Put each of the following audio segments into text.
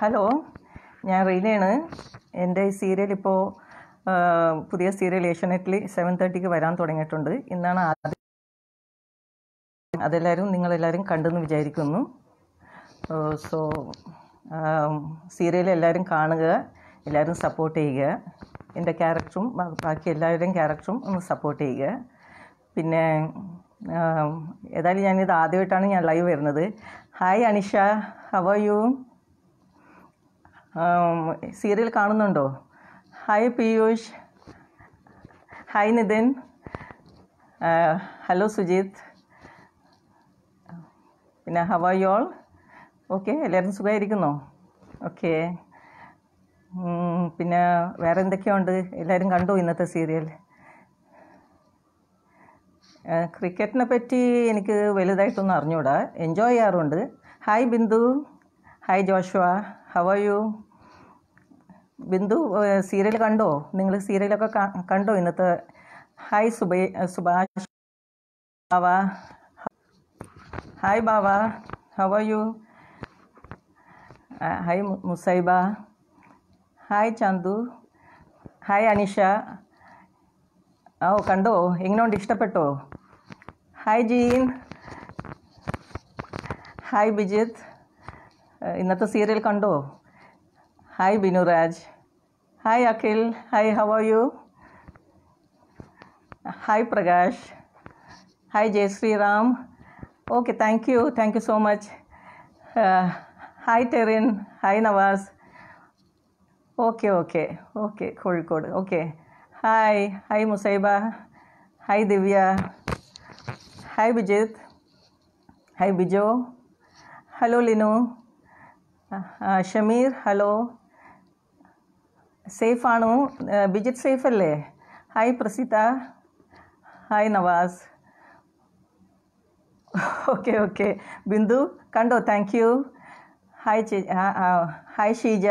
Hello ഞാൻ റീനയാണ് എൻ്റെ ഈ സീരിയൽ ഇപ്പോൾ പുതിയ സീരിയൽ ഏഷ്യനെറ്റിൽ സെവൻ തേർട്ടിക്ക് വരാൻ തുടങ്ങിയിട്ടുണ്ട് ഇന്നാണ് ആദ്യം അതെല്ലാവരും നിങ്ങളെല്ലാവരും കണ്ടെന്ന് വിചാരിക്കുന്നു സോ സീരിയൽ എല്ലാവരും കാണുക എല്ലാവരും സപ്പോർട്ട് ചെയ്യുക എൻ്റെ ക്യാരക്ടറും ബാക്കി എല്ലാവരുടെയും ക്യാരക്ടറും ഒന്ന് സപ്പോർട്ട് ചെയ്യുക പിന്നെ ഏതായാലും ഞാനിത് ആദ്യമായിട്ടാണ് ഞാൻ ലൈവ് വരുന്നത് hi Anisha how are you serial കാണുന്നുണ്ടോ hi Piyush hi Nithin hello Sujith പിന്നെ ഹവ യോൾ ഓക്കെ എല്ലാവരും സുഖമായിരിക്കുന്നോ ഓക്കെ പിന്നെ വേറെ എന്തൊക്കെയുണ്ട് എല്ലാവരും കണ്ടു ഇന്നത്തെ സീരിയൽ ക്രിക്കറ്റിനെ പറ്റി എനിക്ക് വലുതായിട്ടൊന്നും അറിഞ്ഞൂടാ എൻജോയ് ചെയ്യാറുണ്ട് hi Bindu hi Joshua how you Bindu serial കണ്ടോ നിങ്ങൾ സീരിയലൊക്കെ കണ്ടോ ഇന്നത്തെ hi Subai Subhash Bava hi Bava how you hi Musaiba hi Chandu hi Aneesha ഓ കണ്ടോ എങ്ങനെയുണ്ട് ഇഷ്ടപ്പെട്ടോ ഹായ് ജീൻ ഹായ് ബിജിത്ത് ഇന്നത്തെ സീരിയൽ കണ്ടോ Hi, Binuraj. Hi, Akhil. Hi, how are you? Hi, Prakash. Hi, Jay Sri Ram. Okay, thank you. Thank you so much. Uh, hi, Terin. Hi, Nawaz. Okay, okay, okay, cool, cool. Okay. Hi, hi, Musaiba. Hi, Divya. Hi, Vijit. Hi, Bijo. Hello, Linu. Uh, uh, Shamir, hello. സേഫാണോ Bijit safe അല്ലേ hi Praseetha hi Navas okay okay Bindu കണ്ടോ thank you hi ചേ hi Sheeja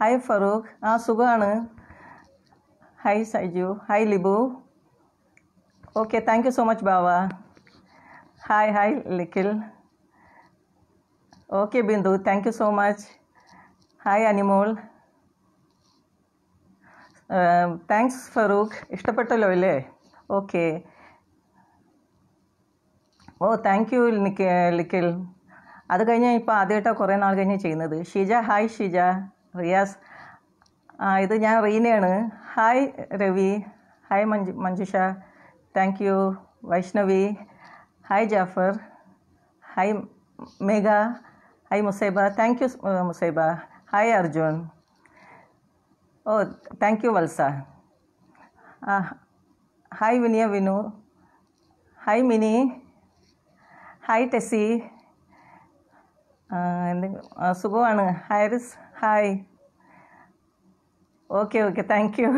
hi Farook ആ സുഖമാണ് hi Saiju hi Libu okay thank you so much Bava hi hi Likhil okay Bindu thank you so much hi Animol thanks Farook ഇഷ്ടപ്പെട്ടല്ലോ അല്ലേ okay ഓ thank you Nick Likhil അത് കഴിഞ്ഞ് ഇപ്പോൾ ആദ്യമായിട്ടാണ് കുറേ നാൾ കഴിഞ്ഞ് ചെയ്യുന്നത് ഷിജ ഹായ് ഷിജ റിയാസ് ആ ഇത് ഞാൻ റീനയാണ് hi Ravi hi Manju Manjusha thank you Vaishnavi hi Jafar hi Megha hi Musaiba thank you Musaiba hi Arjun Oh, thank you, Valsa. Uh, hi, Vinaya Vinu. Hi, Mini. Hi, Tessie. സുഖമാണ് Hairis hi okay okay thank you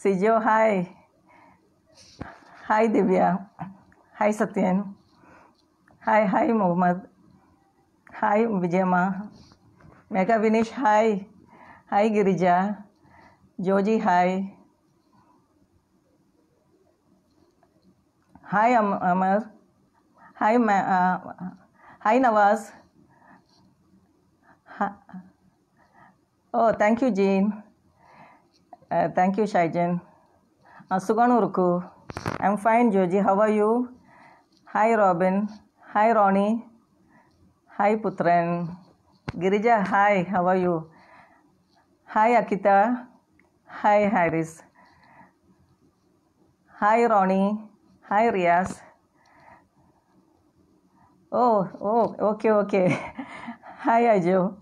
Sijo hi hi Divya hi Sathyan hi hi Muhammad hi Vijayamma Mega Vineesh hi Hi Girija. Joji, hi. Hi Am- Amar. Hi, Ma- uh, hi Nawaz. Oh, thank you, Jean. Uh, thank you, Shaijan. Uh, Suganuruku. I'm fine, Joji. How are you? Hi, Robin. Hi, Ronnie. Hi, Putran. Girija, hi. How are you? Hi, Akita. Hi, Harris. Hi, Ronnie. Hi, Rias. Oh, oh, okay, okay. Hi, Ajo.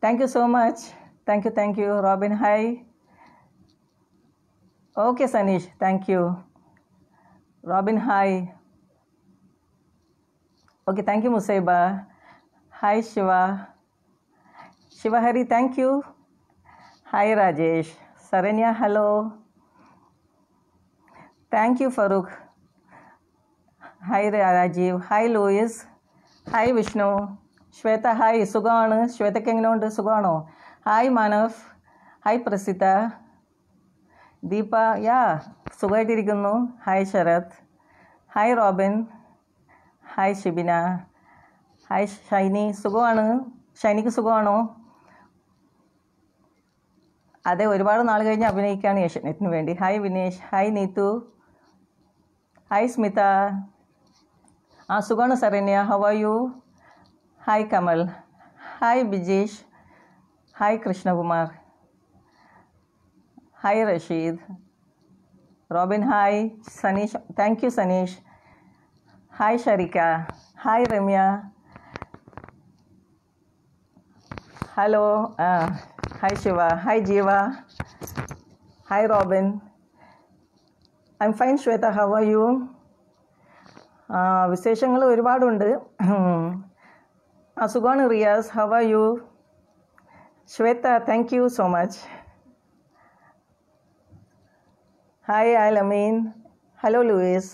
Thank you so much. Thank you, thank you, Robin. Hi. Okay, Sanish. Thank you. Robin, hi. Okay, thank you, Musaiba. Hi, Shiva. Shivahari, thank you. Hi Rajesh Saranya hello thank you Farook hi Rajeev hi Louis hi Vishnu Shweta hi സുഖമാണ് ശ്വേതയ്ക്ക് എങ്ങനെയുണ്ട് സുഖമാണോ hi Manav hi Prasitha Deepa yeah സുഖമായിട്ടിരിക്കുന്നു hi Sarath hi Robin hi Shibina hi Shiny സുഖമാണ് ഷൈനിക്ക് സുഖമാണോ അതെ ഒരുപാട് നാൾ കഴിഞ്ഞ് അഭിനയിക്കുകയാണ് ഏഷ്യനെറ്റിന് വേണ്ടി hi Vinesh hi Neethu hi Smitha ആ സുഖമാണ് Saranya how are you hi Kamal hi Bijesh hi Krishnakumar hi Rasheed Robin hi Saneesh thank you Saneesh hi Sharika hi Ramya hello ആ Hi, Shiva. Hi, Jiva. Hi, Robin. I'm fine Shweta how are you വിശേഷങ്ങൾ ഒരുപാടുണ്ട് അസുഖമാണ് Riyas how are you Shweta thank you so much hi ഐ Lameen hello Louis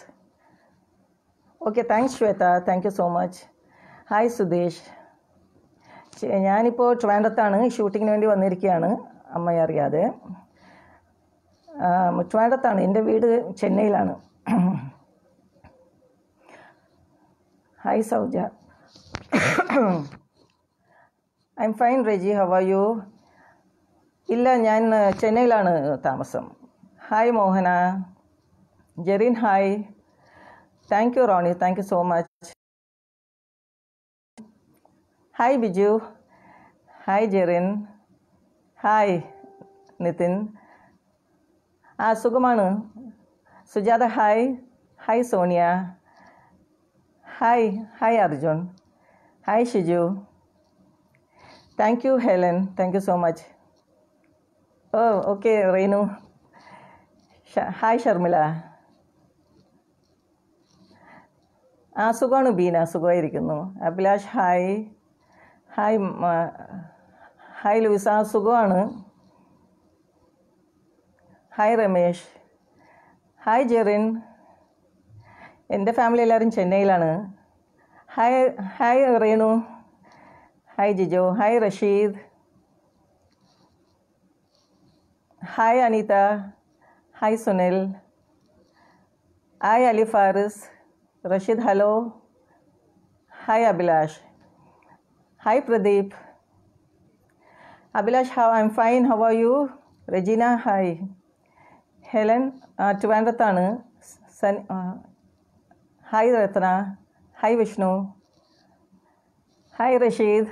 okay thanks Shweta thank you so much hi Sudesh ഞാനിപ്പോൾ ട്രിവാൻഡത്താണ് ഷൂട്ടിങ്ങിന് വേണ്ടി വന്നിരിക്കുകയാണ് അമ്മയെ അറിയാതെ ട്രിവാൻഡത്താണ് എൻ്റെ വീട് ചെന്നൈയിലാണ് hi Sauja I'm fine Reji how you ഇല്ല ഞാൻ ചെന്നൈയിലാണ് താമസം hi Mohana Jerin hi thank you Roni thank you so much Hi, Biju. Hi, Jerin. Hi, Nitin. Ah, Sugumanu. Sujata, hi. Hi, Sonia. Hi, hi, Arjun. Hi, Shiju. Thank you, Helen. Thank you so much. Oh, okay, Renu. Hi, Sharmila. Ah, Sugumanu, Bina. Sugumanu. Abhilash, hi. Hi hi Lusa സുഖമാണ് hi Ramesh hi Jerin എൻ്റെ family എല്ലാവരും ചെന്നൈയിലാണ് hi hi Renu hi Jijo hi Rasheed hi Anitha hi Sunil hi Ali Faris Rasheed hello hi Abhilash Hi Pradeep. Abhilash, how I'm fine. How are you? Regina, hi. Helen, uh, Tuvanratana. Uh, hi Ratana. Hi Vishnu. Hi Rashid.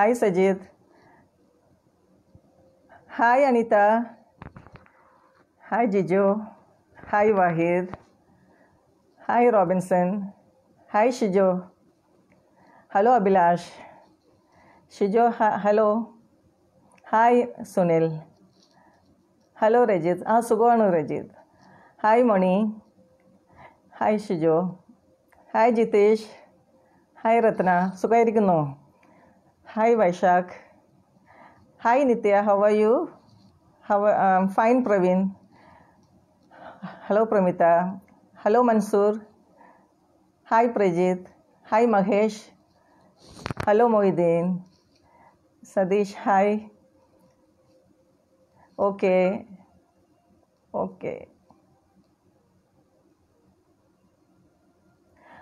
Hi Sajid. Hi Anita. Hi Jijo. Hi Wahid. Hi Robinson. Hi Shijo. Hello Abhilash. Shijo, ha- hello. Hi Sunil. Hello Rajit. Ah, Sugonu Rajit. Hi Moni. Hi Shijo. Hi Jitesh. Hi Ratna. Sukairikno. Hi Vaishak. Hi Nitya. How are you? How um, fine Praveen. Hello Pramita. Hello Mansur. Hi Prajit. Hi Mahesh. Hello Moideen. Sadish, hi. Okay. Okay.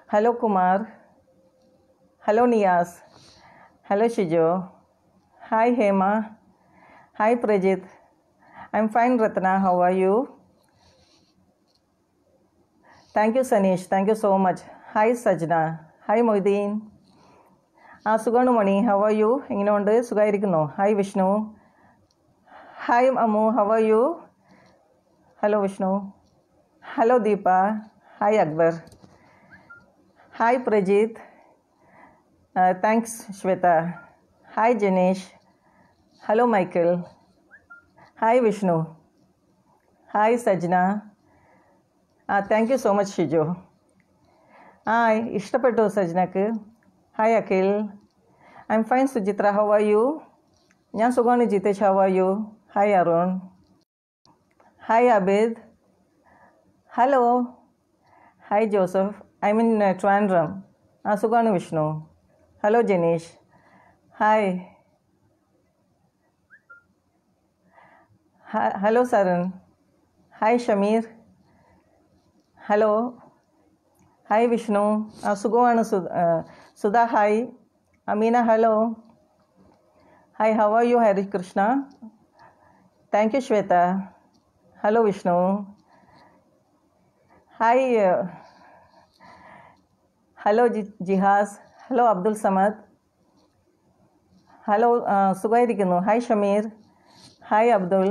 Hello Kumar. Hello Nias. Hello Shijo. Hi Hema. Hi Prajit. I'm fine Ratna. How are you? Thank you Saneesh thank you so much hi Sajna hi Mohideen हाँ सुगण मणि हव you in सूखा हाय Vishnu hi Amu how you hello Vishnu hello Deep hi Akbar hi Prajeeth thanks Shweta hi Janesh hello Michael hi Vishnu hi Sajna thank you so much Shiju ആ ഇഷ്ടപ്പെട്ടു സജ്നക്ക് hi Akhil I'm fine Suchitra how are you ഞാൻ സുഖമാണ് Jithesh how are you hi Arun hi Abid hello hi Joseph I mean Trivandrum ആ സുഖമാണ് Vishnu hello Janeesh hi hello Saran hi Shameer hello hi Vishnu ആ സുഖമാണ് Sudha hi Ameena hello hi how are you Harikrishna thank you Shweta hello Vishnu hi hello ജി Jihas hello Abdul Samad hello സുഖമായിരിക്കുന്നു hi Shameer hi Abdul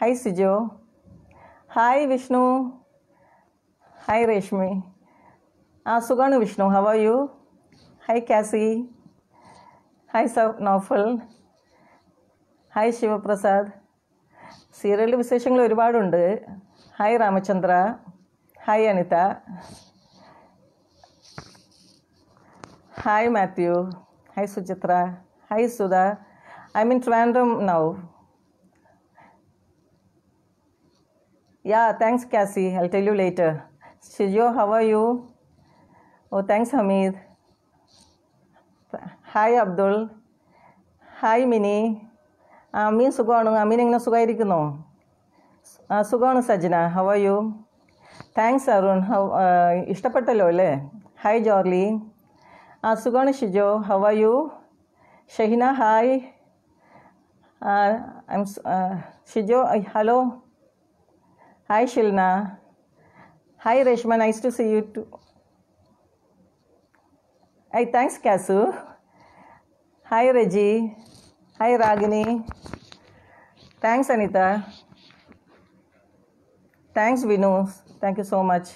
hi Sijo hi Vishnu hi Reshmi ആ സുഖമാണ് Vishnu how are you hi Kasi hi സ Naufal hi Sivaprasad സീരിയലിൽ വിശേഷങ്ങൾ ഒരുപാടുണ്ട് hi Ramachandra hi Anitha hi Mathew hi Suchitra hi Sudha I mean Trivandrum now yeah thanks Kasi I'll tell you later Shijo, how are you? Oh, thanks, Hamid. Hi, Abdul. Hi, Mini. Ah, Amin Sugon, Amin Ingna Sugarikuno. Sugon Sajina, how are you? Thanks, Arun. Ishtapatalole. Ah, hi, Jorli. Ah, Sugon Shijo, how are you? Shahina, hi. Uh, I'm uh, Shijo. hello. Hi, Shilna. Hi Reshma, nice to see you too. Hi, thanks Kasu. Hi Reggie. Hi Ragini. Thanks Anita. Thanks Vinu. Thank you so much.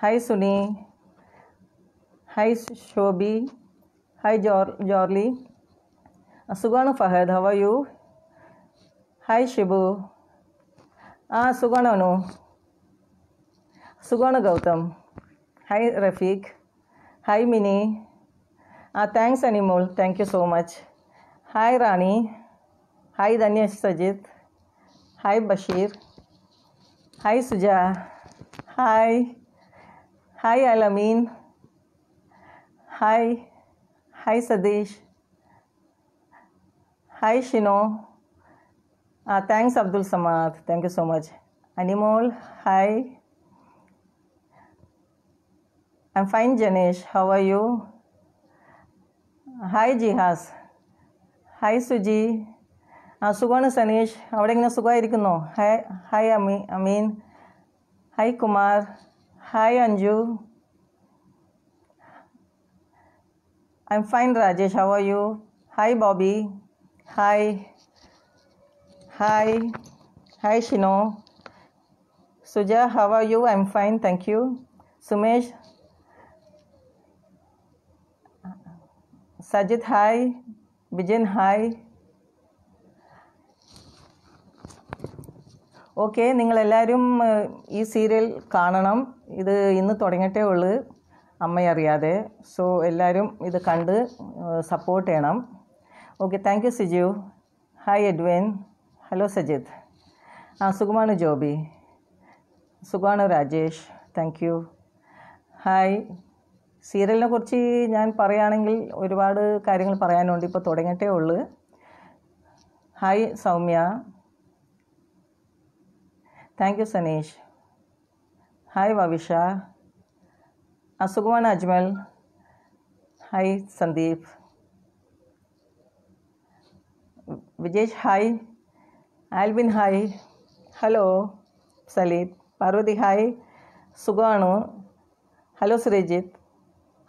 Hi Suni. Hi Shobhi. Hi Jor- Jorli. Uh, Sugana Fahad, how are you? Hi Shibu. Ah, no. Sugana Gautam. Hi Rafiq. Hi Mini. Uh, thanks Animal. Thank you so much. Hi Rani. Hi Danish Sajid. Hi Bashir. Hi Suja. Hi. Hi Alameen. Hi. Hi Sadesh. Hi Shino. Uh, thanks Abdul Samad. Thank you so much. Animal. Hi. I'm fine, Janesh. How are you? Hi, Jihas. Hi, Suji. Sugana Sanish. How are you? Hi, hi Ami, Amin. Hi, Kumar. Hi, Anju. I'm fine, Rajesh. How are you? Hi, Bobby. Hi. Hi. Hi, Shino. Suja, how are you? I'm fine. Thank you. Sumesh. Sajid hi Vijayan hi okay നിങ്ങളെല്ലാവരും ഈ serial കാണണം ഇത് ഇന്ന് തുടങ്ങട്ടേ ഉള്ളൂ അമ്മയറിയാതെ so എല്ലാവരും ഇത് കണ്ട് support ചെയ്യണം okay thank you Siju hi Edwin hello Sajith ആ സുഖമാണ് ജോബി സുഖമാണ് രാജേഷ് താങ്ക് യു ഹായ് സീരിയലിനെ കുറിച്ച് ഞാൻ പറയുകയാണെങ്കിൽ ഒരുപാട് കാര്യങ്ങൾ പറയാനുണ്ട് ഇപ്പോൾ തുടങ്ങട്ടേ ഉള്ളൂ hi Soumya thank you Saneesh hi വവിഷ അസുഖമാണ് Ajmal hi Sandeep Vijesh hi Alvin hi hello Saleed Parvathy hi സുഖമാണ് hello Sreejith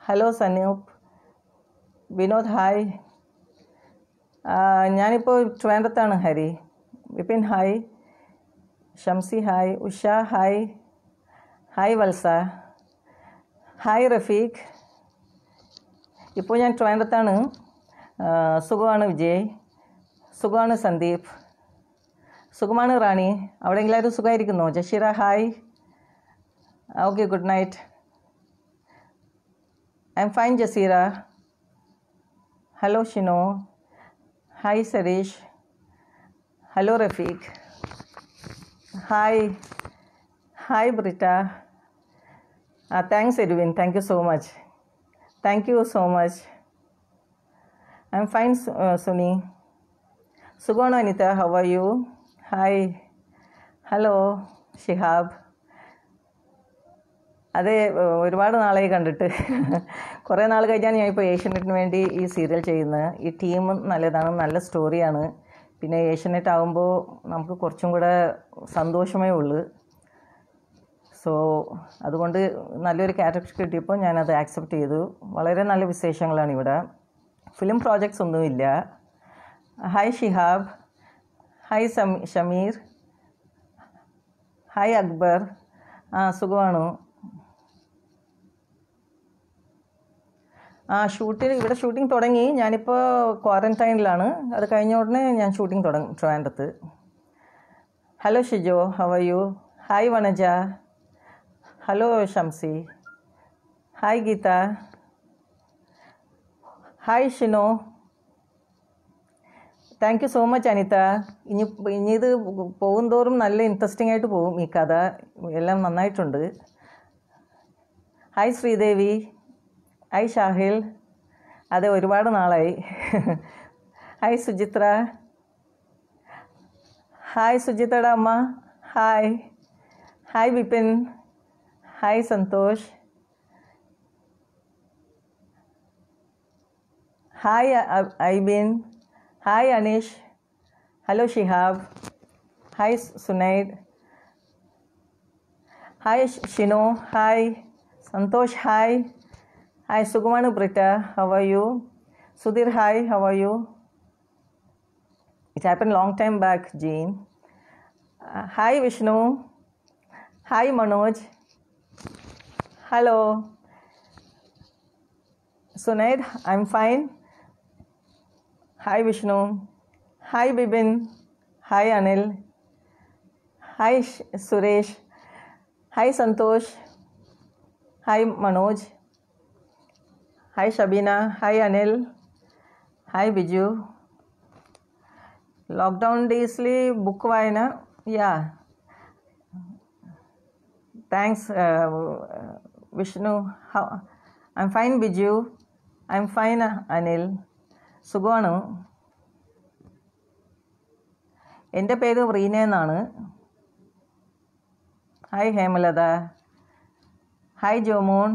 hello Sanoop Vinod hi ഞാനിപ്പോൾ ട്രിവാൻഡ്രത്താണ് Hari Vipin hi Shamsi hi Usha hi hi Valsa hi Rafeeq ഇപ്പോൾ ഞാൻ ട്രിവാൻഡ്രത്താണ് സുഖമാണ് വിജയ് സുഖമാണ് സന്ദീപ് സുഖമാണ് റാണി അവിടെ എല്ലാവരും സുഖമായിരിക്കുന്നു Jaseera hi okay good night I'm fine, Jasira. Hello, Shino. Hi, Sarish. Hello, Rafiq. Hi. Hi, Brita. Uh, thanks, Edwin. Thank you so much. Thank you so much. I'm fine, uh, Suni. Sugona Anita, how are you? Hi. Hello, Shihab. അത് ഒരുപാട് നാളായി കണ്ടിട്ട് കുറേ നാൾ കഴിഞ്ഞാണ് ഇപ്പോൾ ഏഷ്യനെറ്റിന് വേണ്ടി ഈ സീരിയൽ ചെയ്യുന്നത് ഈ ടീം നല്ലതാണ് നല്ല സ്റ്റോറിയാണ് പിന്നെ ഏഷ്യനെറ്റ് ആകുമ്പോൾ നമുക്ക് കുറച്ചും കൂടെ സന്തോഷമേ ഉള്ളൂ സോ അതുകൊണ്ട് നല്ലൊരു ക്യാരക്ടർ കിട്ടിയപ്പോൾ ഞാനത് ആക്സെപ്റ്റ് ചെയ്തു വളരെ നല്ല വിശേഷങ്ങളാണ് ഇവിടെ ഫിലിം പ്രോജക്ട്സ് ഒന്നുമില്ല hi Shihab hi Shameer hi Akbar ആ സുഖമാണോ ആ ഷൂട്ടിൽ ഇവിടെ ഷൂട്ടിംഗ് തുടങ്ങി ഞാനിപ്പോൾ ക്വാറന്റൈനിലാണ് അത് കഴിഞ്ഞ ഉടനെ ഞാൻ ഷൂട്ടിംഗ് തുടങ്ങും ട്രിവാൻഡ്രത്ത് hello Shijo how are you hi Vanaja hello Shamsi hi Geetha hi Shino thank you so much Anitha ഇനി ഇനി ഇത് പോകും തോറും നല്ല ഇൻട്രസ്റ്റിംഗ് ആയിട്ട് പോകും ഈ കഥ എല്ലാം നന്നായിട്ടുണ്ട് ഹായ് ശ്രീദേവി ഐ ഷാഹിൽ അതെ ഒരുപാട് നാളായി ഹായ് സുചിത്ര ഹായ് സുചിത്രയുടെ അമ്മ hi hi Vipin hi Santhosh hi Aibin hi Aneesh hello Shihab hi Sunaid hi Shino hi Santhosh hi Hi, Sugumanu Brita. How are you? Sudhir, hi. How are you? It happened long time back, Jean. Uh, hi, Vishnu. Hi, Manoj. Hello. Sunaid, I'm fine. Hi, Vishnu. Hi, Bibin. Hi, Anil. Hi, Suresh. Hi, Santosh. Hi, Manoj. Hi Shabeena hi Anil hi Biju lockdown ഡേയ്സിൽ book വായന yeah thanks Vishnu how I'm fine Biju I'm fine Anil സുഖമാണ് എൻ്റെ പേര് റീന എന്നാണ് hi Hemalatha hi Jomon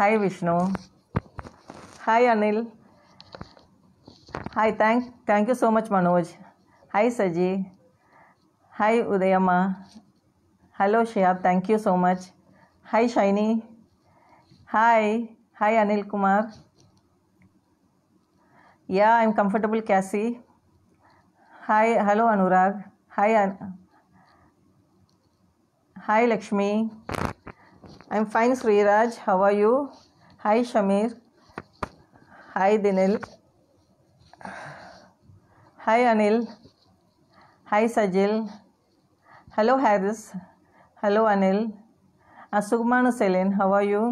hi Vishnu hi Anil hi thank thank you so much Manoj hi Saji hi Udayamma hello Shihab thank you so much hi Shiny hi hi Anil Kumar yeah I'm comfortable कैसी hi hello Anurag hi hi Lakshmi I'm fine, Sri Raj. How are you? Hi, Shamir. Hi, Dinil. Hi, Anil. Hi, Sajil. Hello, Harris. Hello, Anil. Asukman ah, Selin, how are you?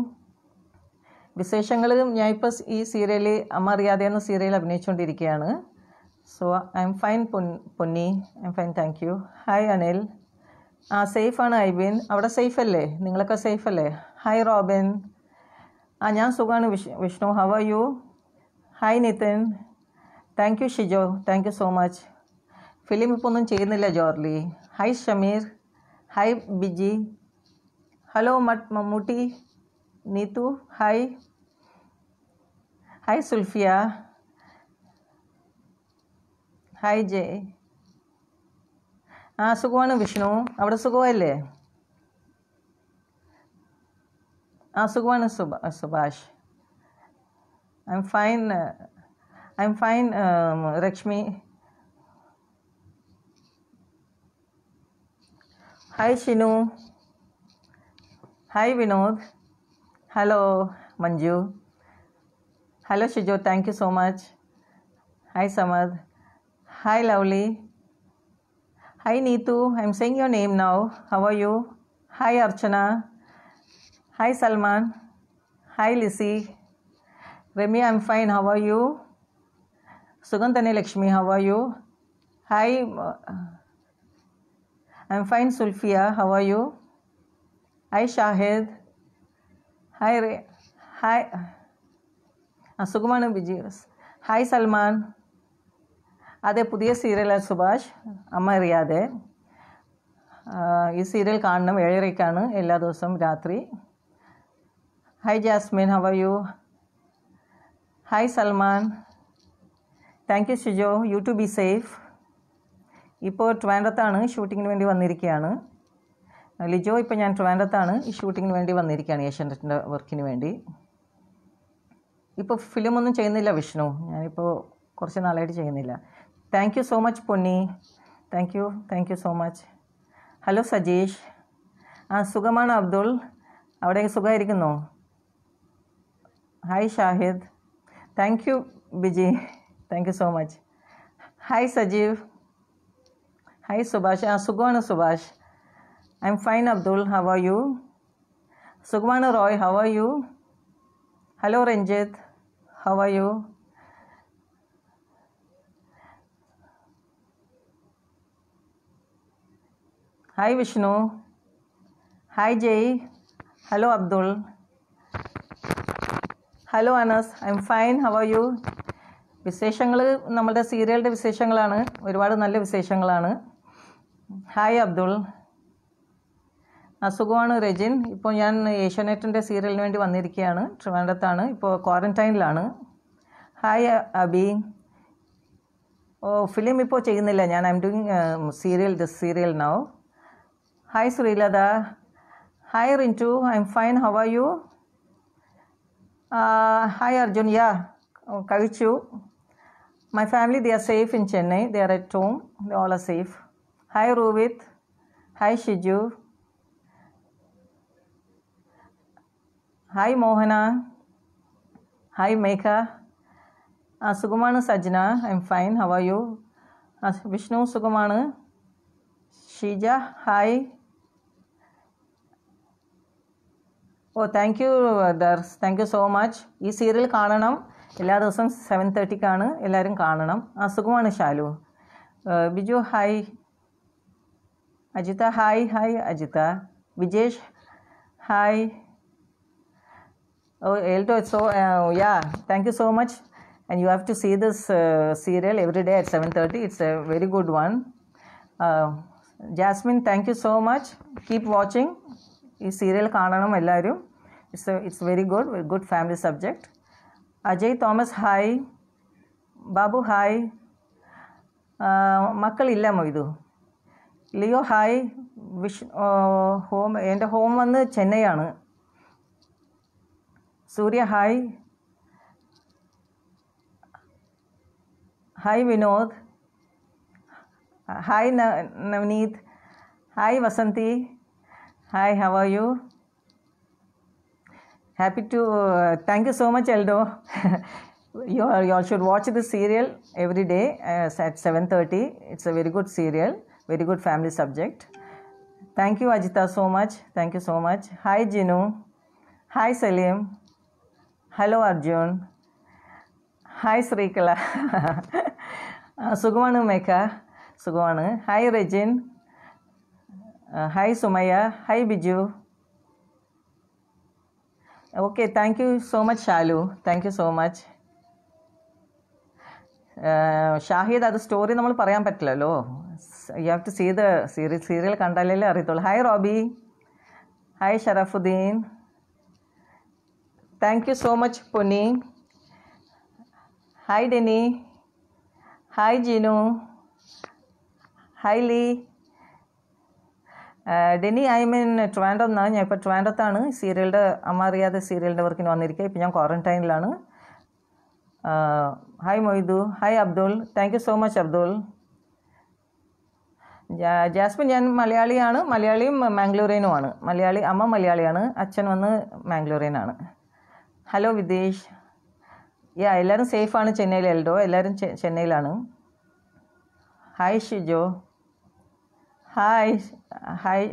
വിശേഷങ്ങളിലും ഞാൻ ഇപ്പോൾ ഈ serial Ammayariyathe എന്ന serial അഭിനയിച്ചുകൊണ്ടിരിക്കുകയാണ് so I'm fine Ponni I'm fine thank you hi Anil ആ സേഫാണ് ഐബിൻ അവിടെ safe അല്ലേ നിങ്ങളൊക്കെ സേഫ് അല്ലേ ഹായ് റോബിൻ ആ ഞാൻ സുഖമാണ് വിഷ് Vishnu how are you hi Nithin thank you Shijo thank you so much film ഇപ്പോൾ ഒന്നും ചെയ്യുന്നില്ല Jorly hi Shameer hi Biji hello മട്ട് Mammootty Neethu hi hi Sulfiya hi Jai ആ സുഖമാണ് വിഷ്ണു അവിടെ സുഖമല്ലേ ആ സുഖമാണ് സുഭാ Subhash I'm fine I'm fine Lakshmi hi Shinu hi Vinod hello Manju hello Shijo thank you so much hi Samad hi Lovely Hi Neetu, I'm saying your name now. How are you? Hi Archana. Hi Salman. Hi Lissy. Remy, I'm fine. How are you? Sugandhani Lakshmi, how are you? Hi. Uh, I'm fine, Sulfia. How are you? Hi Shahid. Hi. Re- Hi. Uh, Sugumana Vijayas. Hi Salman. അതെ പുതിയ സീരിയലാണ് സുഭാഷ് അമ്മ അറിയാതെ ഈ serial കാണണം ഏഴരയ്ക്കാണ് എല്ലാ ദിവസവും രാത്രി hi Jasmine how you hi Salman thank you Shijo you to be safe ഇപ്പോൾ ട്രിവാൻഡത്താണ് ഷൂട്ടിങ്ങിന് വേണ്ടി വന്നിരിക്കുകയാണ് ലിജോ ഇപ്പോൾ ഞാൻ ട്രിവാൻഡത്താണ് ഈ ഷൂട്ടിങ്ങിന് വേണ്ടി വന്നിരിക്കുകയാണ് ഏഷ്യനെറ്റിൻ്റെ വർക്കിന് വേണ്ടി ഇപ്പോൾ ഫിലിമൊന്നും ചെയ്യുന്നില്ല വിഷ്ണു ഞാനിപ്പോൾ കുറച്ച് നാളായിട്ട് ചെയ്യുന്നില്ല Thank you so much, Pony. Thank you, thank you so much. Hello, Sajesh. Ah, Sugaman Abdul. Avade Sugai Rikino. Hi, Shahid. Thank you, Biji. Thank you so much. Hi, Sajiv. Hi, Subhash. Ah, Sugana Subhash. I'm fine, Abdul. How are you? Sugmana Roy, how are you? Hello, Ranjit. How are you? Hi Vishnu hi Jai hello Abdul hello Anas I'm fine how are you വിശേഷങ്ങൾ നമ്മളുടെ സീരിയലിൻ്റെ വിശേഷങ്ങളാണ് ഒരുപാട് നല്ല വിശേഷങ്ങളാണ് hi Abdul അസുഖമാണ് രജിൻ ഇപ്പോൾ ഞാൻ ഏഷ്യാനെറ്റിൻ്റെ സീരിയലിന് വേണ്ടി വന്നിരിക്കുകയാണ് ട്രിവാൻഡത്താണ് ഇപ്പോൾ ക്വാറൻറ്റൈനിലാണ് ഹായ് അബി ഓ ഫിലിം ഇപ്പോൾ ചെയ്യുന്നില്ല ഞാൻ I'm doing serial this serial now Hi Surilada. Hi Rintu. I'm fine. How are you? Uh, hi Arjun. Yeah. Oh, Kavichu. My family, they are safe in Chennai. They are at home. They all are safe. Hi Rovit. Hi Shiju. Hi Mohana. Hi Meka. Uh, Sugumana Sajna. I'm fine. How are you? Uh, Vishnu Sugumana. Shija. Hi. ഓ thank you ദർസ് thank you so much ഈ serial കാണണം എല്ലാ ദിവസവും seven തേർട്ടിക്കാണ് എല്ലാവരും കാണണം അസുഖമാണ് Shalu Biju hi Ajitha hi hi Ajitha Vijesh hi ഓ Elto so yeah thank you so much and you have to see this serial every day at seven thirty it's a very good one Jasmine thank you so much keep watching ഈ serial കാണണം എല്ലാവരും it's a it's very good good family subject ajay thomas hi babu hi uh makkal illa leo hi wish uh, home and home on the chennai aanu surya hi hi vinod hi navneet hi vasanti hi how are you happy to uh, thank you so much eldo you all, you all should watch the serial every day uh, at 7:30 it's a very good serial very good family subject thank you ajita so much thank you so much hi jinu hi salim hello arjun hi srikala സുഖമാണ് Megha uh, hi hi Rejin uh, Hi, Sumaya. Hi, Biju. Okay thank you so much Shalu thank you so much Shahid അത് story നമ്മൾ പറയാൻ പറ്റില്ലല്ലോ you have to see the serial serial കണ്ടാലേ അറിയത്തുള്ളൂ hi Robi hi Sharafuddin thank you so much Ponni hi Denny hi Jinu hi Lee Denny I mean Trivandrum എന്നാണ് ഞാൻ ഇപ്പോൾ ട്രിവാൻഡ്രത്താണ് സീരിയലിൻ്റെ അമ്മ അറിയാതെ സീരിയലിൻ്റെ വർക്കിന് വന്നിരിക്കുക ഇപ്പോൾ ഞാൻ ക്വാറൻറ്റൈനിലാണ് hi Moidu hi Abdul thank you so much Abdul Jasmin ഞാൻ മലയാളിയാണ് മലയാളിയും മാംഗ്ലൂരേനുമാണ് മലയാളി അമ്മ മലയാളിയാണ് അച്ഛൻ വന്ന് മാംഗ്ലൂരേനാണ് ഹലോ വിദേശ് യാ എല്ലാവരും സേഫാണ് ചെന്നൈയിൽ എൽഡോ എല്ലാവരും ചെന്നൈയിലാണ് hi Shijo hi hi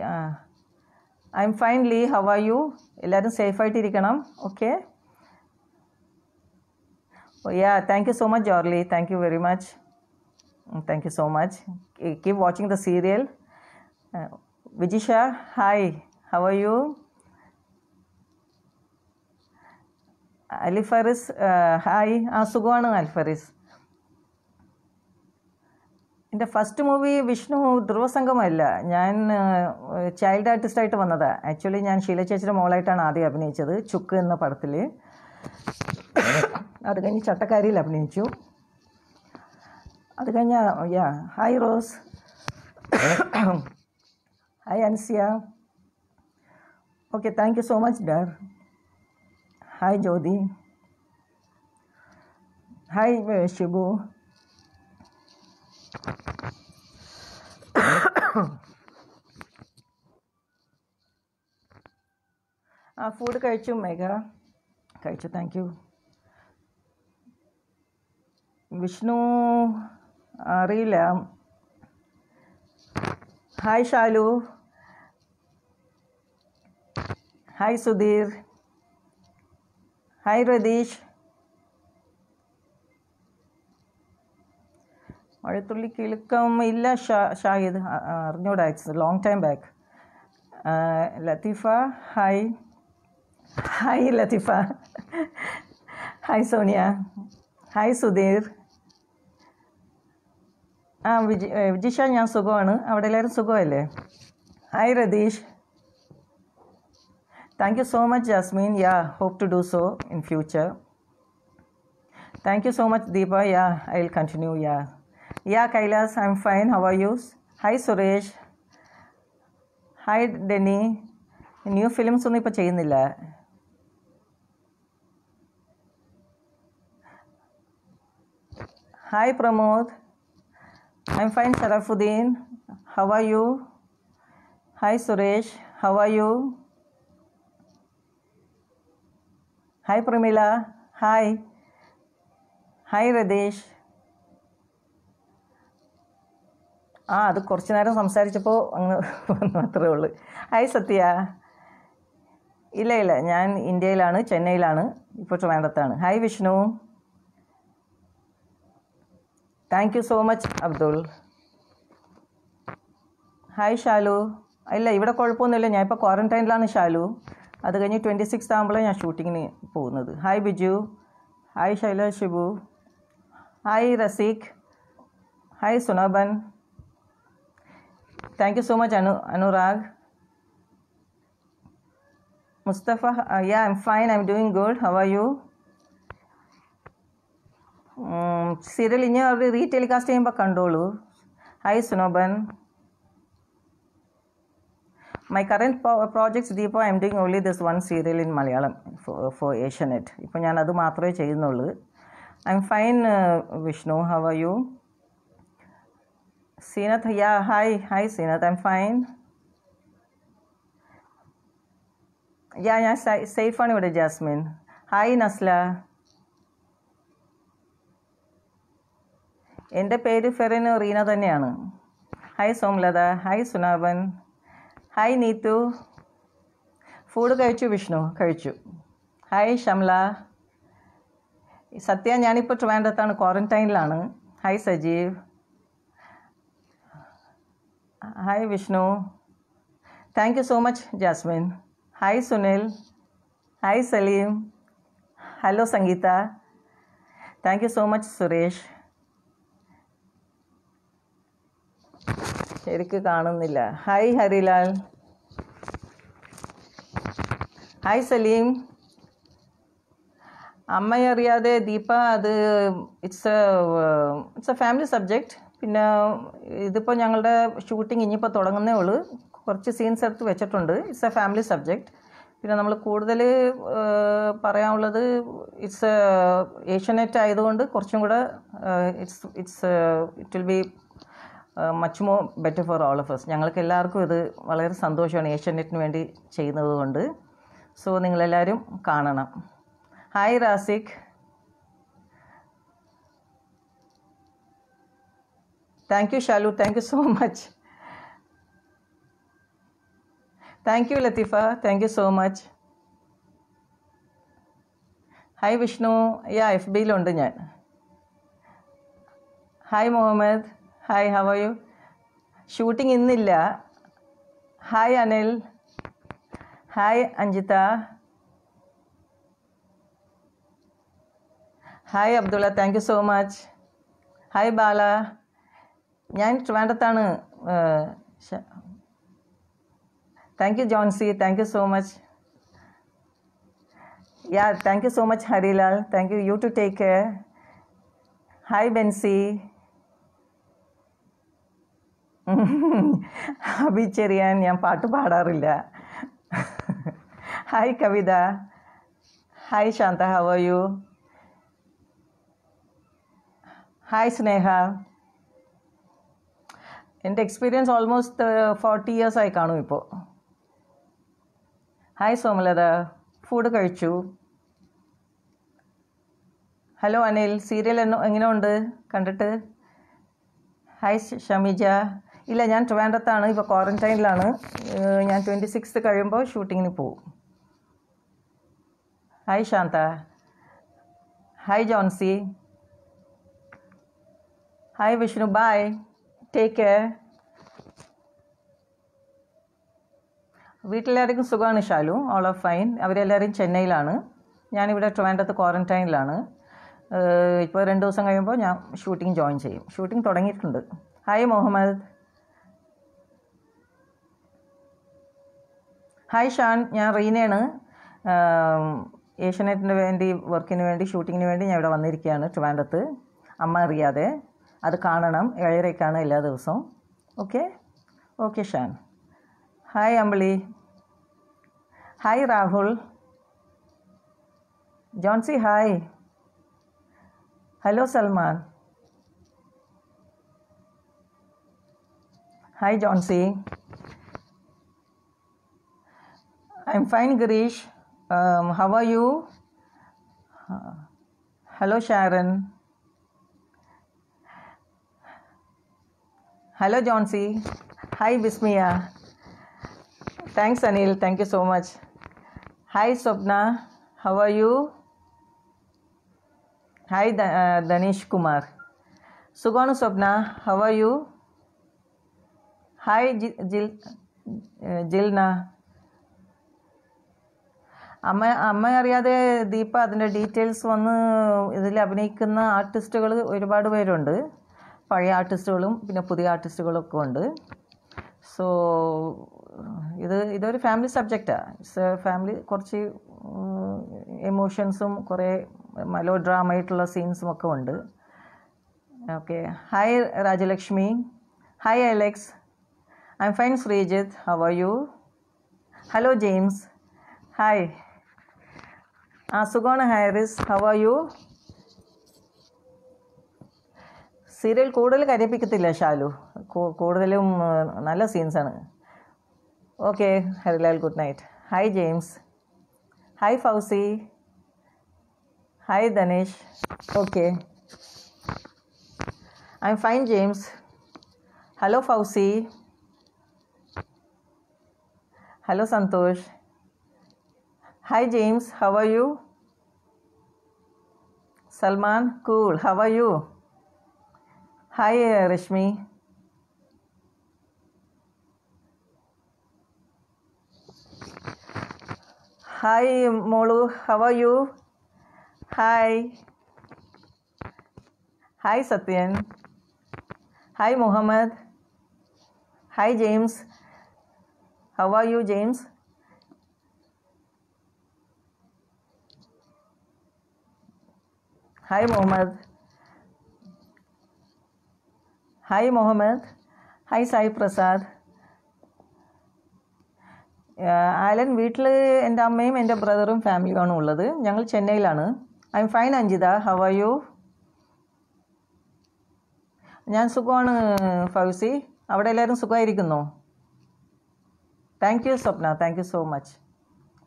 I'm fine Lee how are you എല്ലാവരും സേഫായിട്ടിരിക്കണം okay yeah thank you so much Jorly thank you very much thank you so much keep watching the serial Vijisha hi how are you Alifaris hi ആ സുഖമാണ് അൽഫറിസ് എൻ്റെ first movie Vishnu ധ്രുവസംഗമല്ല ഞാൻ child ആർട്ടിസ്റ്റായിട്ട് വന്നതാണ് actually ഞാൻ ശീല ചേച്ചിയുടെ മോളായിട്ടാണ് ആദ്യം അഭിനയിച്ചത് ചുക്ക് എന്ന പടത്തിൽ അത് കഴിഞ്ഞ് ചട്ടക്കാരിയിൽ അഭിനയിച്ചു അത് കഴിഞ്ഞ yeah hi Rose hi Ansiya okay thank you so much ഡർ hi Jyothi hi Shibu food కైచు మెగా కైచు థ్యాంక్ యూ വിഷ്ണു അറിയില്ല hi Shalu hi Sudheer hi Ratheesh Mazhathulli Kilukkam ഇല്ല ഷാ ഷാഹിദ് അറിഞ്ഞൂടാ it's long time back Latheefa hi hi Latheefa hi Sonia hi Sudheer ആ വിജി വിജിഷ ഞാൻ സുഖമാണ് അവിടെ എല്ലാവരും സുഖമല്ലേ hi Ratheesh thank you so much Jasmin yeah hope to do so in future thank you so much Deepa yeah I will continue yeah Yeah, Kailas, I'm fine. How are you? Hi, Suresh. Hi, Denny. New films on the Pachainilla. Hi, Pramod. I'm fine, Sarafuddin. How are you? Hi, Suresh. How are you? Hi, Pramila. Hi. Hi, Radesh. ആ അത് കുറച്ച് നേരം സംസാരിച്ചപ്പോൾ അങ്ങ് മാത്രമേ ഉള്ളൂ hi സത്യ ഇല്ല ഇല്ല ഞാൻ ഇന്ത്യയിലാണ് ചെന്നൈയിലാണ് ഇപ്പോൾ ട്രിവാൻഡത്താണ് hi Vishnu thank you so much Abdul hi Shalu ഇല്ല ഇവിടെ കുഴപ്പമൊന്നുമില്ല ഞാൻ ഇപ്പോൾ ക്വാറന്റൈനിലാണ് ഷാലു അത് കഴിഞ്ഞ് ട്വൻറ്റി സിക്സ് ആകുമ്പോഴാണ് ഞാൻ ഷൂട്ടിങ്ങിന് പോകുന്നത് hi Biju hi Shaila Shibu hi Raseeq hi Sunoban Thank you so much, Anu- Anurag. Mustafa, uh, yeah, I'm fine. I'm doing good. How are you? Serial ഇനി അവർ റീടെലികാസ്റ്റ് ചെയ്യുമ്പോൾ കണ്ടോളൂ hi Sunoban my current projects Deepo I'm doing only this one serial in Malayalam for Asianet ഇപ്പോൾ ഞാൻ അത് മാത്രമേ ചെയ്യുന്നുള്ളൂ I'm fine Vishnu how are you Sinat, yeah, hi, hi, Sinat, I'm fine. Yeah, yeah, safe ആണ് ഇവിടെ ജാസ്മിൻ ഹായ് നസ്ല എൻ്റെ പേര് ഫെറിന് റീന തന്നെയാണ് hi Somalatha hi Sunabhan hi Neethu food കഴിച്ചു വിഷ്ണു കഴിച്ചു ഹായ് ഷംല സത്യ ഞാനിപ്പോൾ ട്രിവാൻഡ്രത്താണ് ക്വാറൻറ്റൈനിലാണ് hi Sajeev Hi, Vishnu. Thank you so much, Jasmine. Hi, Sunil. Hi, Salim. Hello, Sangeeta. Thank you so much, Suresh. ശരിക്ക് കാണുന്നില്ല ഹായ് ഹരിലാൽ ഹായ് സലീം അമ്മയറിയാതെ ദീപ അത് it's it's a family subject പിന്നെ ഇതിപ്പോൾ ഞങ്ങളുടെ ഷൂട്ടിംഗ് ഇനിയിപ്പോൾ തുടങ്ങുന്നേ ഉള്ളൂ കുറച്ച് സീൻസ് എടുത്ത് വെച്ചിട്ടുണ്ട് ഇറ്റ്സ് എ ഫാമിലി സബ്ജക്റ്റ് പിന്നെ നമ്മൾ കൂടുതൽ പറയാനുള്ളത് ഇറ്റ്സ് ഏഷ്യനെറ്റ് ആയതുകൊണ്ട് കുറച്ചും കൂടെ it's it's it will be much more better for all of us ഞങ്ങൾക്ക് എല്ലാവർക്കും ഇത് വളരെ സന്തോഷമാണ് ഏഷ്യനെറ്റിന് വേണ്ടി ചെയ്യുന്നത് കൊണ്ട് സോ നിങ്ങളെല്ലാവരും കാണണം hi Rasiq thank you Shalu thank you so much thank you Latheefa thank you so much hi Vishnu yeah एफ बील yeah hi Muhammad hi how you shooting in hi Anil hi Anjitha hi Abdullah thank you so much hi Bala yeah वे thank you Jonsy thank you so much yeah thank you so much Harila thank you you too take care hi Bensy अभी चेरिया या पाट पाड़ा hi Kavitha hi Shantha how you hi Sneha എൻ്റെ experience almost forty ഇയേഴ്സായി കാണും ഇപ്പോൾ hi Somalatha food കഴിച്ചു ഹലോ അനിൽ സീരിയൽ എന്നോ എങ്ങനെ ഉണ്ട് കണ്ടിട്ട് ഹായ് ഷമീജ ഇല്ല ഞാൻ ട്രിവാൻഡത്താണ് ഇപ്പോൾ ക്വാറൻറ്റൈനിലാണ് ഞാൻ ട്വൻറ്റി സിക്സ് കഴിയുമ്പോൾ ഷൂട്ടിങ്ങിന് പോവും hi Shantha hi Jonsy hi Vishnu bye take care വീട്ടിലെല്ലാവർക്കും സുഖമാണ് ഷാലു ഓൾ ഓഫ് ഫൈൻ അവരെല്ലാവരും ചെന്നൈയിലാണ് ഞാനിവിടെ ട്രിവാൻഡ്രത്ത് ക്വാറന്റൈനിലാണ് ഇപ്പോൾ രണ്ട് ദിവസം കഴിയുമ്പോൾ ഞാൻ ഷൂട്ടിംഗ് ജോയിൻ ചെയ്യും ഷൂട്ടിംഗ് തുടങ്ങിയിട്ടുണ്ട് ഹായ് മുഹമ്മദ് ഹായ് ഷാൻ ഞാൻ റീനയാണ് ഏഷ്യനെറ്റിന് വേണ്ടി വർക്കിന് വേണ്ടി ഷൂട്ടിങ്ങിന് വേണ്ടി ഞാൻ ഇവിടെ വന്നിരിക്കുകയാണ് ട്രിവാൻഡ്രത്ത് അമ്മ അറിയാതെ अब का एला दिवस okay okay Shan hi Ambi hi Rahul Jonsy hi hello Salman hi Jonsy I'm fine Girish how are you hello Sharan hello Jonsy hi Bismiya thanks Anil thank you so much hi Swapna how are you hi Dhaneesh Kumar സുഖമാണ് Swapna how are you hi Jil Jilna അമ്മ അമ്മ അറിയാതെ ദീപ അതിൻ്റെ ഡീറ്റെയിൽസ് വന്ന് ഇതിൽ അഭിനയിക്കുന്ന ആർട്ടിസ്റ്റുകൾ ഒരുപാട് പേരുണ്ട് പഴയ ആർട്ടിസ്റ്റുകളും പിന്നെ പുതിയ ആർട്ടിസ്റ്റുകളും ഒക്കെ ഉണ്ട് സോ ഇത് ഇതൊരു ഫാമിലി സബ്ജക്റ്റാണ് ഇറ്റ്സ് ഫാമിലി കുറച്ച് എമോഷൻസും കുറേ മലോ ഡ്രാമായിട്ടുള്ള സീൻസും ഒക്കെ ഉണ്ട് okay hi Rajalakshmi hi Alex I I'm fine Sreejith how are you hello James hi ആ സുഖമാണ് ഹൈറിസ് have are U serial कोडले करेपிக்கುತ್ತಿಲ್ಲ Shalu കോഡലും നല്ല സീൻസ് ആണ് okay ഹരിരാൽ good night high 제임സ് high Fauci high ദനേഷ് okay I am fine 제임സ് hello Fauci hello സന്തുഷ് high 제임സ് how are U Salman cool how are U Hi, uh, Rashmi. Hi, Molu. How are you? Hi. Hi, Satyan. Hi, Mohammed. Hi, James. How are you, James? Hi, Muhammad. Hi Muhammad hi Sai Prasad Alan വീട്ടിൽ എൻ്റെ അമ്മയും എൻ്റെ ബ്രദറും ഫാമിലിയുമാണ് ഉള്ളത് ഞങ്ങൾ ചെന്നൈയിലാണ് I'm fine Anjitha how are you ഞാൻ സുഖമാണ് ഫൗസി അവിടെ എല്ലാവരും സുഖമായിരിക്കുന്നോ thank you Swapna thank you so much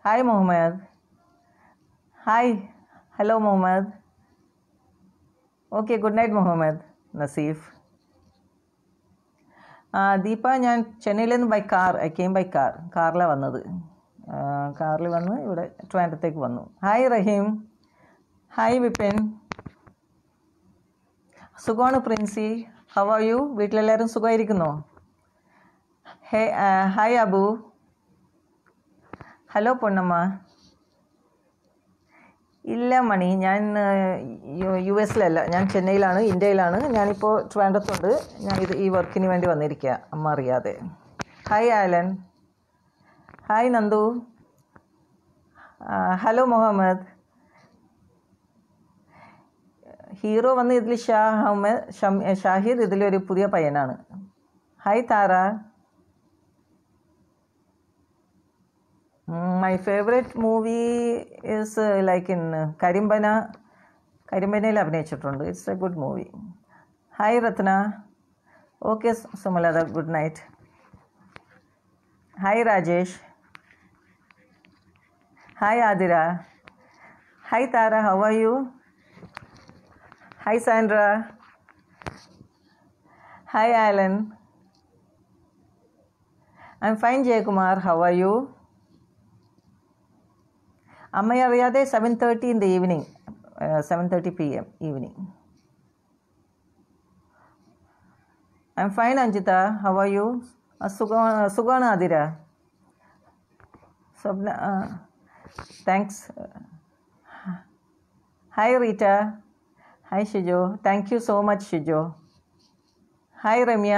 hi Muhammad hi hello Muhammad okay good night Muhammad Naseef ആ ദീപ ഞാൻ ചെന്നൈയിൽ നിന്ന് by car I came by car കാറിലാണ് വന്നത് കാറിൽ വന്ന് ഇവിടെ ട്രാൻഡത്തേക്ക് വന്നു ഹായ് റഹീം ഹായ് വിപിൻ സുഖമാണ് പ്രിൻസി ഹൗ ആർ യു വീട്ടിലെല്ലാവരും സുഖമായിരിക്കുന്നോ hey hi Abu hello Ponnamma ഇല്ല മണി ഞാൻ യു എസിലല്ല ഞാൻ ചെന്നൈയിലാണ് ഇന്ത്യയിലാണ് ഞാനിപ്പോൾ ട്രിവാൻഡത്തുണ്ട് ഞാൻ ഇത് ഈ വർക്കിന് വേണ്ടി വന്നിരിക്കുക Amma Ariyathe hi Alan hi Nandu hello Muhammad hero വന്ന് ഇതിൽ ഷാ ഷാഹിദ് ഷാഹിർ ഇതിലൊരു പുതിയ പയ്യനാണ് hi Thara my favorite movie is uh, like in uh, Karimbana. love nature. It's a good movie. Hi, Ratna. Okay, Sumalada, good night. Hi, Rajesh. Hi, Adira. Hi, Tara, how are you? Hi, Sandra. Hi, Alan. I'm fine, Jay Kumar, how are you? Ammayariyathe seven thirty in the evening seven thirty P M evening I'm fine Anjitha how are you സുഖമാണ് സുഖമാണ് Athira Swapna thanks hi Rita hi Shijo thank you so much Shijo hi Ramya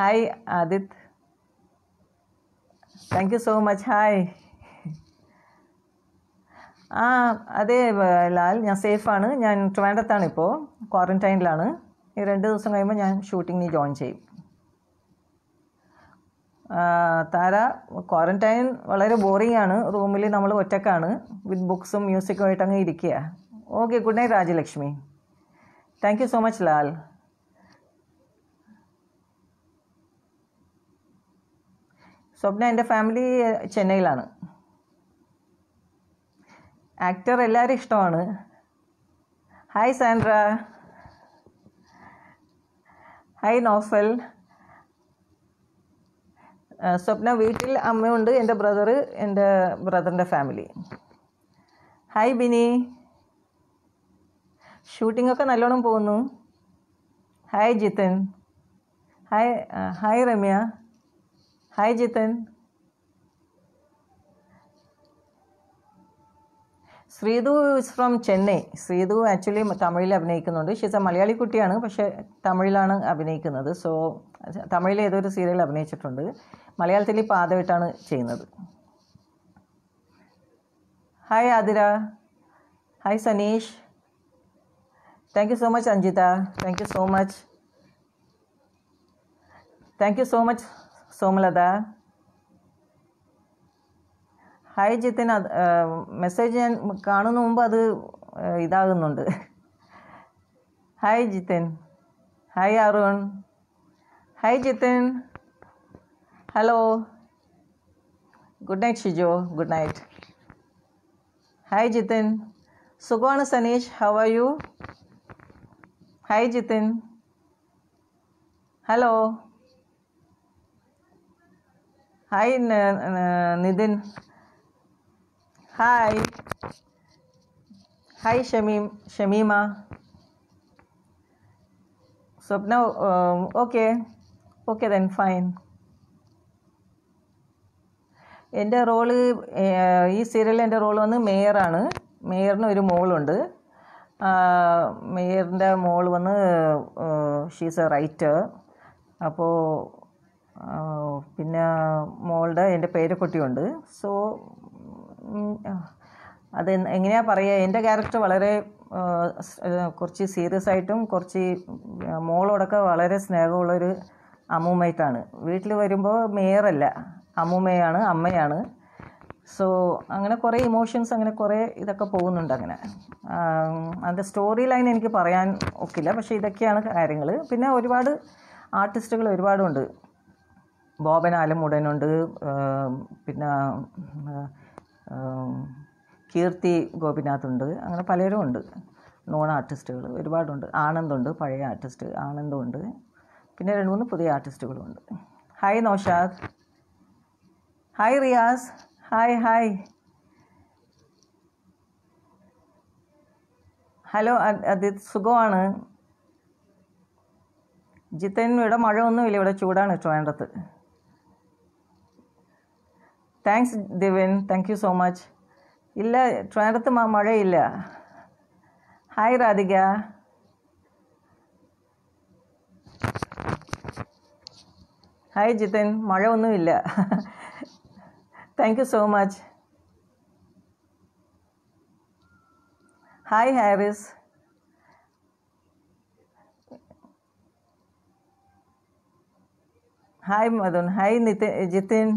hi Adith thank you so much hi ആ അതെ ലാൽ ഞാൻ സേഫാണ് ഞാൻ ട്രിവാൻഡത്താണ് ഇപ്പോൾ ക്വാറൻറ്റൈനിലാണ് ഈ രണ്ട് ദിവസം കഴിയുമ്പോൾ ഞാൻ ഷൂട്ടിങ്ങിന് ജോയിൻ ചെയ്യും താര ക്വാറൻറ്റൈൻ വളരെ ബോറിംഗ് ആണ് റൂമിൽ നമ്മൾ ഒറ്റക്കാണ് വിത്ത് ബുക്സും മ്യൂസിക്കും ആയിട്ട് അങ്ങ് ഇരിക്കുക okay good night Rajalakshmi thank you so much Lal Swapna എൻ്റെ ഫാമിലി ചെന്നൈയിലാണ് ആക്ടർ എല്ലാവരും ഇഷ്ടമാണ് hi Sandra hi Noufal Swapna വീട്ടിൽ അമ്മയുണ്ട് എൻ്റെ ബ്രദർ എൻ്റെ ബ്രദറിൻ്റെ ഫാമിലി ഹായ് ബിനി ഷൂട്ടിങ്ങൊക്കെ നല്ലോണം പോകുന്നു hi Jithan hi hi Ramya hi Jithan Sreethu is from Chennai Sreethu actually തമിഴിൽ അഭിനയിക്കുന്നുണ്ട് ഷീസ് എ മലയാളി കുട്ടിയാണ് പക്ഷേ തമിഴിലാണ് അഭിനയിക്കുന്നത് സോ തമിഴിൽ ഏതൊരു സീരിയൽ അഭിനയിച്ചിട്ടുണ്ട് മലയാളത്തിൽ ഇപ്പോൾ ആദ്യമായിട്ടാണ് ചെയ്യുന്നത് hi Athira hi Saneesh thank you so much Anjitha thank you so much thank you so much Somalatha hi Jithin അത് മെസ്സേജ് ഞാൻ കാണുന്ന മുമ്പ് അത് ഇതാകുന്നുണ്ട് hi Jithin hi Arun hi Jithin hello good night Shijo good night hi Jithin സുഖമാണ് Saneesh how are you hi Jithin hello hi Nithin hi hi Shameem Shameema Swapna okay okay then fine എൻ്റെ role ഈ സീരിയലിൽ എൻ്റെ റോൾ വന്ന് മേയറാണ് മേയറിന് ഒരു മോളുണ്ട് മേയറിൻ്റെ മോൾ വന്ന് ഷീസ് എ റൈറ്റർ അപ്പോൾ പിന്നെ മോളുടെ എൻ്റെ പേരക്കുട്ടിയുണ്ട് സോ അത് എങ്ങനെയാ പറയുക എൻ്റെ ക്യാരക്ടർ വളരെ കുറച്ച് സീരിയസ് ആയിട്ടും കുറച്ച് മോളോടൊക്കെ വളരെ സ്നേഹമുള്ളൊരു അമ്മൂമ്മയ്ക്കാണ് വീട്ടിൽ വരുമ്പോൾ മേയറല്ല അമ്മൂമ്മയാണ് അമ്മയാണ് സോ അങ്ങനെ കുറേ ഇമോഷൻസ് അങ്ങനെ കുറേ ഇതൊക്കെ പോകുന്നുണ്ട് അങ്ങനെ അതിൻ്റെ സ്റ്റോറി ലൈൻ എനിക്ക് പറയാൻ ഒക്കില്ല പക്ഷേ ഇതൊക്കെയാണ് കാര്യങ്ങൾ പിന്നെ ഒരുപാട് ആർട്ടിസ്റ്റുകൾ ഒരുപാടുണ്ട് ബോബനാലും ഉടനുണ്ട് പിന്നെ കീർത്തി ഗോപിനാഥുണ്ട് അങ്ങനെ പലരും ഉണ്ട് നോൺ ആർട്ടിസ്റ്റുകൾ ഒരുപാടുണ്ട് ആനന്ദുണ്ട് പഴയ ആർട്ടിസ്റ്റ് ആനന്ദുണ്ട് പിന്നെ രണ്ട് മൂന്ന് പുതിയ ആർട്ടിസ്റ്റുകളുണ്ട് hi Noushad hi Riyas hi hi hello Adith സുഖമാണ് ജിത്തൻ ഇവിടെ മഴ ഒന്നുമില്ല ഇവിടെ ചൂടാണ് ട്രിവാൻഡ്രത്ത് thanks Devin thank you so much ഇല്ല ട്രിവാൻഡ്രത്ത് മഴയില്ല ഹായ് രാധിക ഹായ് ജിതൻ മഴ ഒന്നുമില്ല thank you so much hi Haris hi Madhun hi Nithin Jithin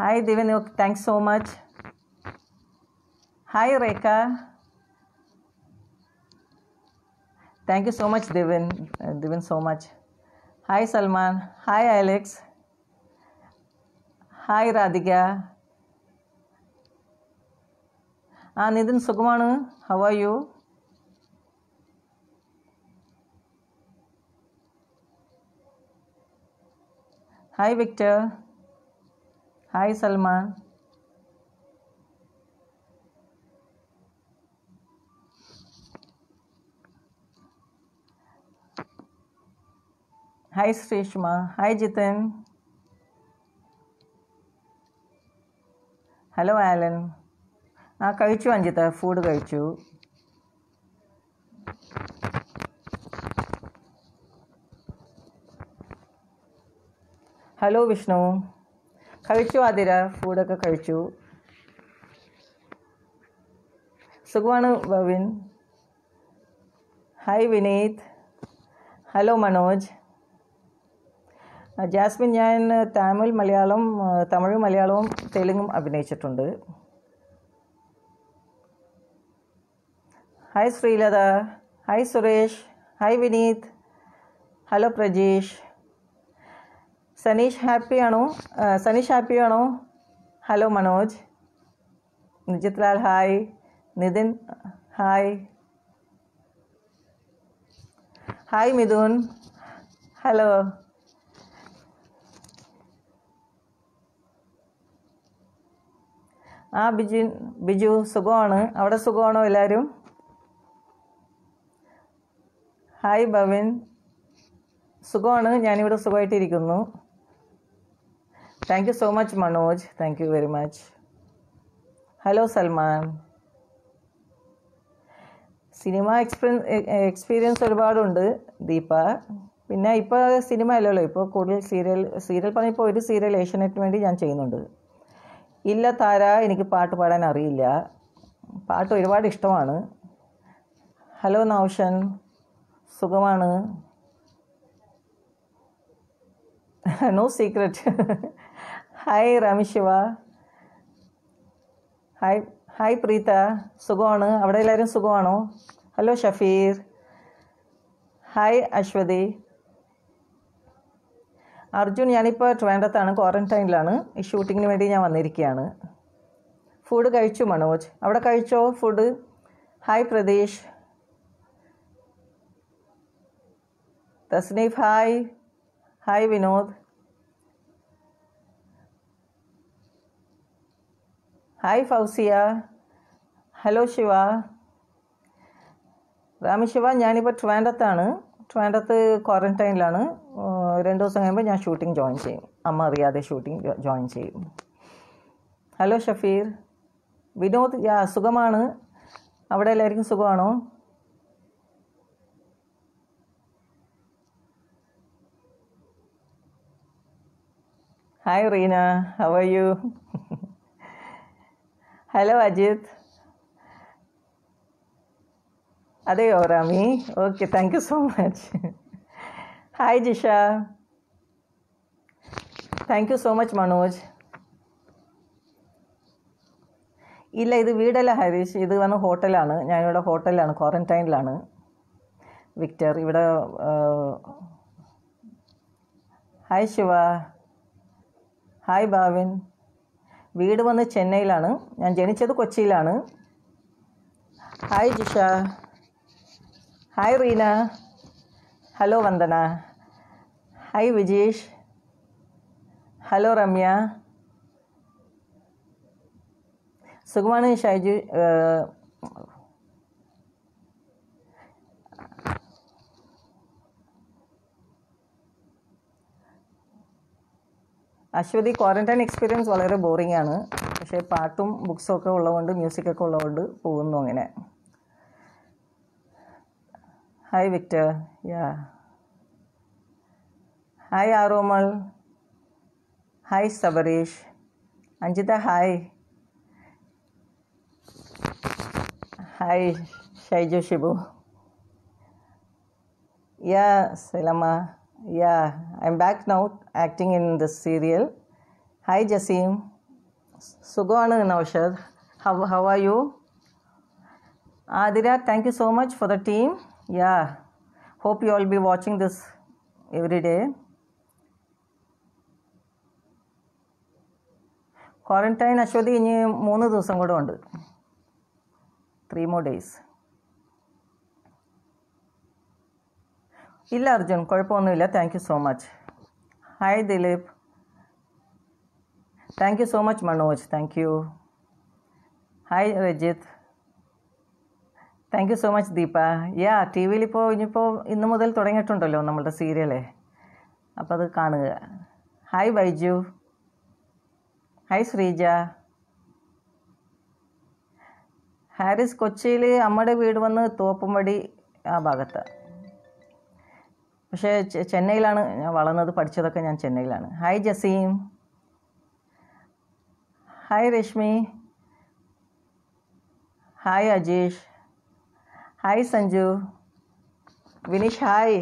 Hi Devin, thanks so much. Hi Rekha. Thank you so much, Devin. Uh, Devin, so much. Hi Salman. Hi Alex. Hi Radhika. Ah, Nithin സുഖമാണ് how are you? Hi Victor. Hi Salman hi Sreeshma hi Jithan hello Alan ആ കഴിച്ചു Anjitha food കഴിച്ചു hello Vishnu കഴിച്ചു ആതിര ഫുഡൊക്കെ കഴിച്ചു സുഖമാണ് Bavin hi Vineeth hello Manoj Jasmin ഞാൻ തമിഴ് മലയാളം തമിഴ് മലയാളവും തെലുങ്കും അഭിനയിച്ചിട്ടുണ്ട് hi Sreelatha hi Suresh hi Vineeth hello Prajeesh Saneesh ഹാപ്പിയാണോ സനീഷ് ഹാപ്പിയാണോ hello Manoj Nijith Lal hi Nithin hi hi Mithun hello ആ ബിജു ബിജു സുഖമാണ് അവിടെ സുഖമാണോ എല്ലാവരും ഹായ് ഭവൻ സുഖമാണ് ഞാനിവിടെ സുഖമായിട്ടിരിക്കുന്നു thank you so much Manoj thank you very much hello Salman cinema experience experience ഒരുപാടുണ്ട് ദീപ പിന്നെ ഇപ്പോൾ സിനിമ അല്ലല്ലോ ഇപ്പോൾ കൂടുതൽ സീരിയൽ സീരിയൽ പറഞ്ഞാൽ ഇപ്പോൾ ഒരു സീരിയൽ ഏഷ്യനെറ്റിന് വേണ്ടി ഞാൻ ചെയ്യുന്നുണ്ട് ഇല്ല താര എനിക്ക് പാട്ട് പാടാൻ അറിയില്ല പാട്ട് ഒരുപാട് ഇഷ്ടമാണ് ഹലോ നൗഷൻ സുഖമാണ് no secret hi Ramashiva hi hi Preetha സുഖമാണ് അവിടെ എല്ലാവരും സുഖമാണോ ഹലോ ഷഫീർ ഹായ് അശ്വതി അർജുൻ ഞാനിപ്പോൾ ട്രിവാൻഡത്താണ് ക്വാറൻറ്റൈനിലാണ് ഈ ഷൂട്ടിങ്ങിന് വേണ്ടി ഞാൻ വന്നിരിക്കുകയാണ് ഫുഡ് കഴിച്ചു മനോജ് അവിടെ കഴിച്ചോ food hi Pratheesh Thasneef hi hi Vinod hi Fousiya hello Shiva Ramashiva ഞാനിപ്പോൾ ട്രിവാൻഡത്താണ് ട്രിവാൻഡത്ത് ക്വാറൻറ്റൈനിലാണ് രണ്ട് ദിവസം കഴിയുമ്പോൾ ഞാൻ ഷൂട്ടിംഗ് ജോയിൻ ചെയ്യും അമ്മ അറിയാതെ ഷൂട്ടിംഗ് ജോയിൻ ചെയ്യും ഹലോ ഷഫീർ വിനോദ് യാ സുഖമാണ് അവിടെ എല്ലാവർക്കും സുഖമാണോ hi Reena how are you hello Ajith അതെയോ Rami okay thank you so much hi Jisha thank you so much Manoj ഇല്ല ഇത് വീടല്ല ഹരീഷ് ഇത് വന്ന് ഹോട്ടലാണ് ഞാനിവിടെ ഹോട്ടലിലാണ് ക്വാറന്റൈനിലാണ് വിക്ടർ ഇവിടെ ഹായ് ശിവ ഹായ് ഭാവിൻ വീട് വന്ന് ചെന്നൈയിലാണ് ഞാൻ ജനിച്ചത് കൊച്ചിയിലാണ് hi Jisha hi Reena hello Vandana hi Vijesh hello Ramya സുഖമാണ് ഷൈജു അശ്വതി ക്വാറൻറ്റൈൻ എക്സ്പീരിയൻസ് വളരെ ബോറിംഗ് ആണ് പക്ഷേ പാട്ടും ബുക്സും ഒക്കെ ഉള്ളതുകൊണ്ട് മ്യൂസിക്കൊക്കെ ഉള്ളതുകൊണ്ട് പോകുന്നു അങ്ങനെ hi Victor yeah hi Aromal hi Sabareesh Anjitha hi hi Shaiju Shibu yeah Salama Yeah, I'm back now acting in this serial. Hi, Jasim. Sugana Naushad. How, how are you? Adira, thank you so much for the team. Yeah, hope you all be watching this every Quarantine, quarantine Aswathy ഇനി മൂന്ന് ദിവസം three more days. ഇല്ല അർജുൻ കുഴപ്പമൊന്നുമില്ല thank you so much hi Dileep thank you so much Manoj thank you hi Rajith thank you so much Deepa yeah ടി വിയിൽ ഇപ്പോൾ ഇനിയിപ്പോൾ ഇന്ന് മുതൽ തുടങ്ങിയിട്ടുണ്ടല്ലോ നമ്മളുടെ സീരിയലേ അപ്പോൾ അത് കാണുക ഹായ് ബൈജു ഹായ് ശ്രീജ ഹാരിസ് കൊച്ചിയിൽ അമ്മയുടെ വീട് വന്ന് തോപ്പുംപടി ആ ഭാഗത്താണ് പക്ഷേ ചെന്നൈയിലാണ് ഞാൻ വളർന്നത് പഠിച്ചതൊക്കെ ഞാൻ ചെന്നൈയിലാണ് hi Jaseem hi Rashmi hi Ajeesh hi Sanju Vineesh hi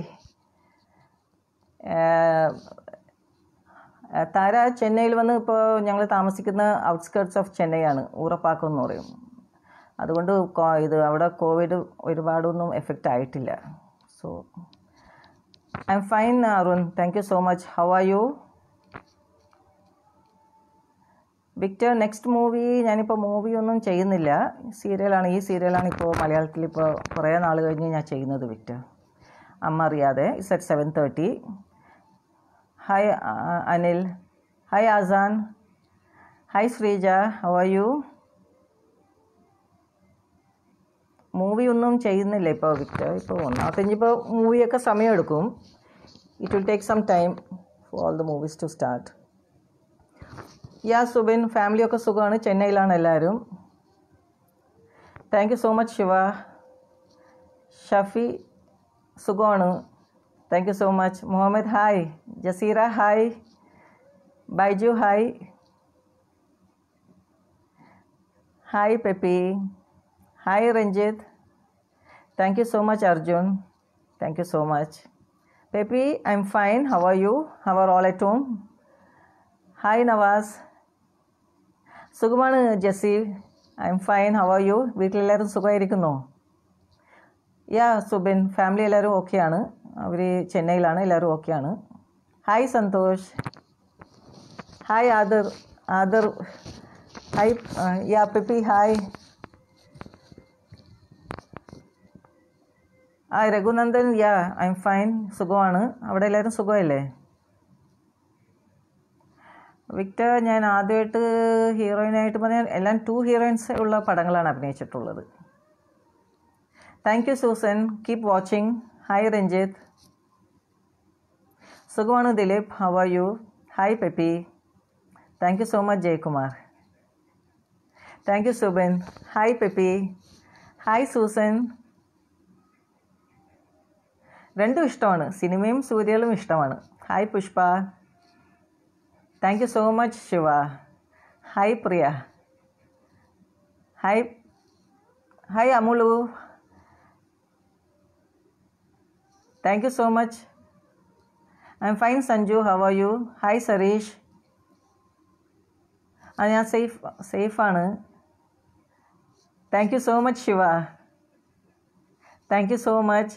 Tara ചെന്നൈയിൽ വന്ന് ഇപ്പോൾ ഞങ്ങൾ താമസിക്കുന്ന ഔട്ട്സ്കേർട്സ് ഓഫ് ചെന്നൈ ആണ് ഊറപ്പാക്കം എന്ന് പറയും അതുകൊണ്ട് ഇത് അവിടെ കോവിഡ് ഒരുപാടൊന്നും എഫക്റ്റ് ആയിട്ടില്ല so I'm fine, uh, Arun. Thank you so much. How are you? Victor next movie ഞാനിപ്പോൾ മൂവി ഒന്നും ചെയ്യുന്നില്ല സീരിയലാണ് ഈ സീരിയലാണ് ഇപ്പോൾ മലയാളത്തിൽ ഇപ്പോൾ കുറേ നാൾ കഴിഞ്ഞ് ഞാൻ ചെയ്യുന്നത് Victor Amma Ariyathe it's at seven thirty hi Anil hi Aasan hi Sreeja how are you movie ഒന്നും ചെയ്യുന്നില്ല ഇപ്പോൾ വിക്ടർ ഇപ്പോൾ ഒന്നാമത്തെ ഇനിയിപ്പോൾ മൂവിയൊക്കെ സമയമെടുക്കും it will take some time for all the movies to start yeah Subin ഫാമിലിയൊക്കെ സുഖമാണ് ചെന്നൈയിലാണ് എല്ലാവരും thank you so much Shiva Shafi സുഖമാണ് thank you so much Muhammad hi Jaseera hi Baiju hi hi Peppy hi Ranjith Thank you so much, Arjun. Thank you so much. Pepi, I'm fine. How are you? How are all at home? Hi, Nawaz. സുഖമാണ് Jessy I'm fine how are you വീട്ടിലെല്ലാവരും സുഖമായിരിക്കുന്നോ യാ Subin family എല്ലാവരും ഓക്കെയാണ് അവർ ചെന്നൈയിലാണ് എല്ലാവരും ഓക്കെയാണ് hi Santhosh hi Adar Adar hi yeah Pippi hi ആ Raghunandan yeah I'm fine സുഖമാണ് അവിടെ എല്ലാവരും സുഖമല്ലേ വിക്ടർ ഞാൻ ആദ്യമായിട്ട് ഹീറോയിനായിട്ട് പറഞ്ഞാൽ എല്ലാം ടു ഹീറോയിൻസ് ഉള്ള പടങ്ങളാണ് അഭിനയിച്ചിട്ടുള്ളത് thank you Susan keep watching hi Ranjith സുഖമാണ് Dileep how are you hi Peppy thank you so much Jayakumar thank you Subin hi Peppy hi Susan രണ്ടും ഇഷ്ടമാണ് സിനിമയും സീരിയലും ഇഷ്ടമാണ് hi Pushpa thank you so much Shiva hi Priya hi hi Amulu thank you so much I'm fine Sanju how are you hi Sareesh ആ ഞാൻ safe സേഫാണ് thank you so much Shiva thank you so much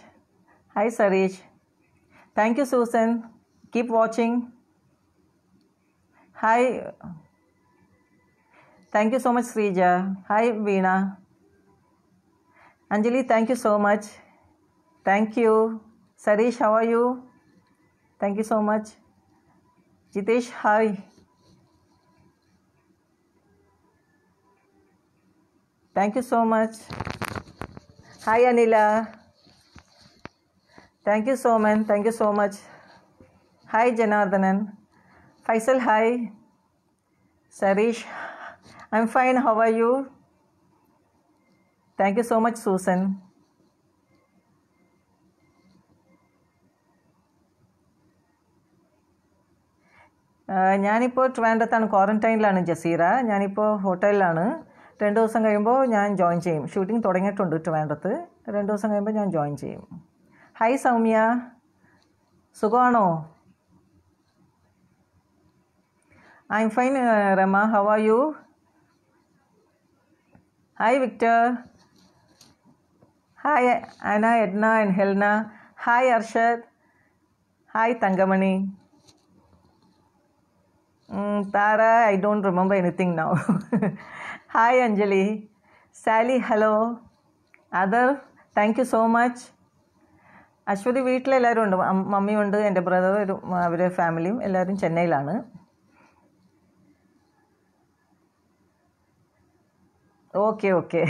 Hi, Sarish, Thank you, Susan. Keep watching. Hi. Thank you so much, Srija. Hi, Veena. Anjali, thank you so much. Thank you. Sarish, how are you? Thank you so much. Jitesh, hi. Thank you so much. Hi, Anila. Thank you Soman thank you so much hi Janardhanan Faisal hi Sareesh I'm fine how are you thank you so much Susan ഞാനിപ്പോൾ ട്രിവാൻഡത്താണ് ക്വാറൻറ്റൈനിലാണ് Jazeera ഞാനിപ്പോൾ ഹോട്ടലിലാണ് രണ്ട് ദിവസം കഴിയുമ്പോൾ ഞാൻ join ചെയ്യും shooting തുടങ്ങിയിട്ടുണ്ട് ട്രിവാൻഡ്രത്ത് രണ്ട് ദിവസം കഴിയുമ്പോൾ ഞാൻ ജോയിൻ ചെയ്യും ഹായ് സൗമ്യ സുഖമാണോ I'm fine Rama how are you hi Victor hi Ana Edna and Helna hi Arshad hi Thankamani Tara I don't remember anything now hi Anjali Sally hello Athar thank you so much Aswathy വീട്ടിലെല്ലാവരും ഉണ്ട് മമ്മിയുണ്ട് എൻ്റെ ബ്രദറും അവരെ ഫാമിലിയും എല്ലാവരും ചെന്നൈയിലാണ് okay okay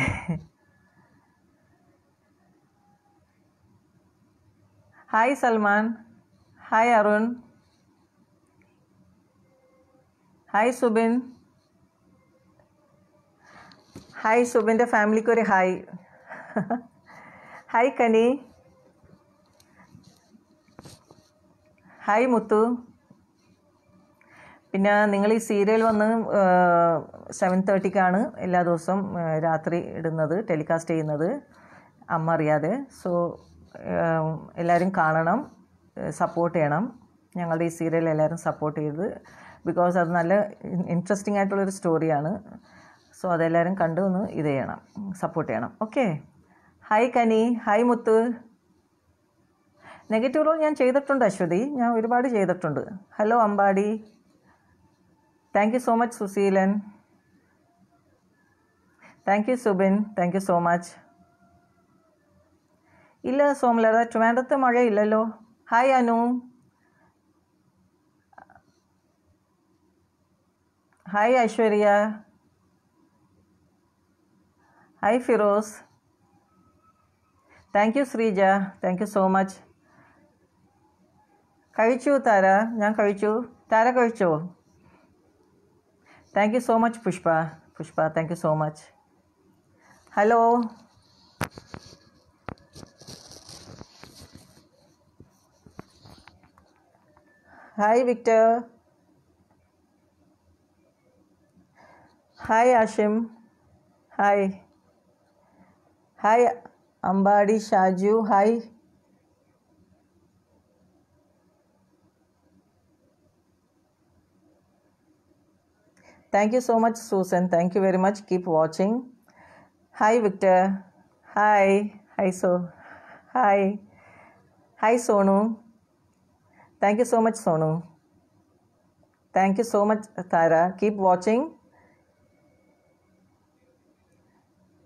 hi Salman hi Arun hi Subin hi സുബിൻ്റെ ഫാമിലിക്കൊരു hi hi Kani hi Muthu പിന്നെ നിങ്ങൾ ഈ സീരിയൽ വന്ന് സെവൻ തേർട്ടിക്കാണ് എല്ലാ ദിവസവും രാത്രി ഇടുന്നത് ടെലികാസ്റ്റ് ചെയ്യുന്നത് അമ്മ അറിയാതെ സോ എല്ലാവരും കാണണം സപ്പോർട്ട് ചെയ്യണം ഞങ്ങളുടെ ഈ സീരിയൽ എല്ലാവരും സപ്പോർട്ട് ചെയ്ത് ബിക്കോസ് അത് നല്ല ഇൻട്രസ്റ്റിംഗ് ആയിട്ടുള്ളൊരു സ്റ്റോറിയാണ് സോ അതെല്ലാവരും കണ്ടു ഒന്ന് ഇത് ചെയ്യണം സപ്പോർട്ട് ചെയ്യണം okay hi Kani hi Muthu negative role ഞാൻ ചെയ്തിട്ടുണ്ട് അശ്വതി ഞാൻ ഒരുപാട് ചെയ്തിട്ടുണ്ട് hello Ambadi thank you so much Susheelan thank you Subin thank you so much ഇല്ല സോമല ട്രിവാൻഡ്രത്ത് മഴയില്ലല്ലോ hi Anu hi Aishwarya hi Firoz thank you Sreeja thank you so much കഴിച്ചു താര ഞാൻ കഴിച്ചു താര കഴിച്ചോ thank you so much Pushpa Pushpa thank you so much hello hi Victor hi Ashim hi hi Ambadi Shaju hi Thank you so much, Susan. Thank you very much. Keep watching. Hi, Victor. Hi. Hi, so. Hi. Hi, Sonu. Thank you so much, Sonu. Thank you so much, Tara. Keep watching.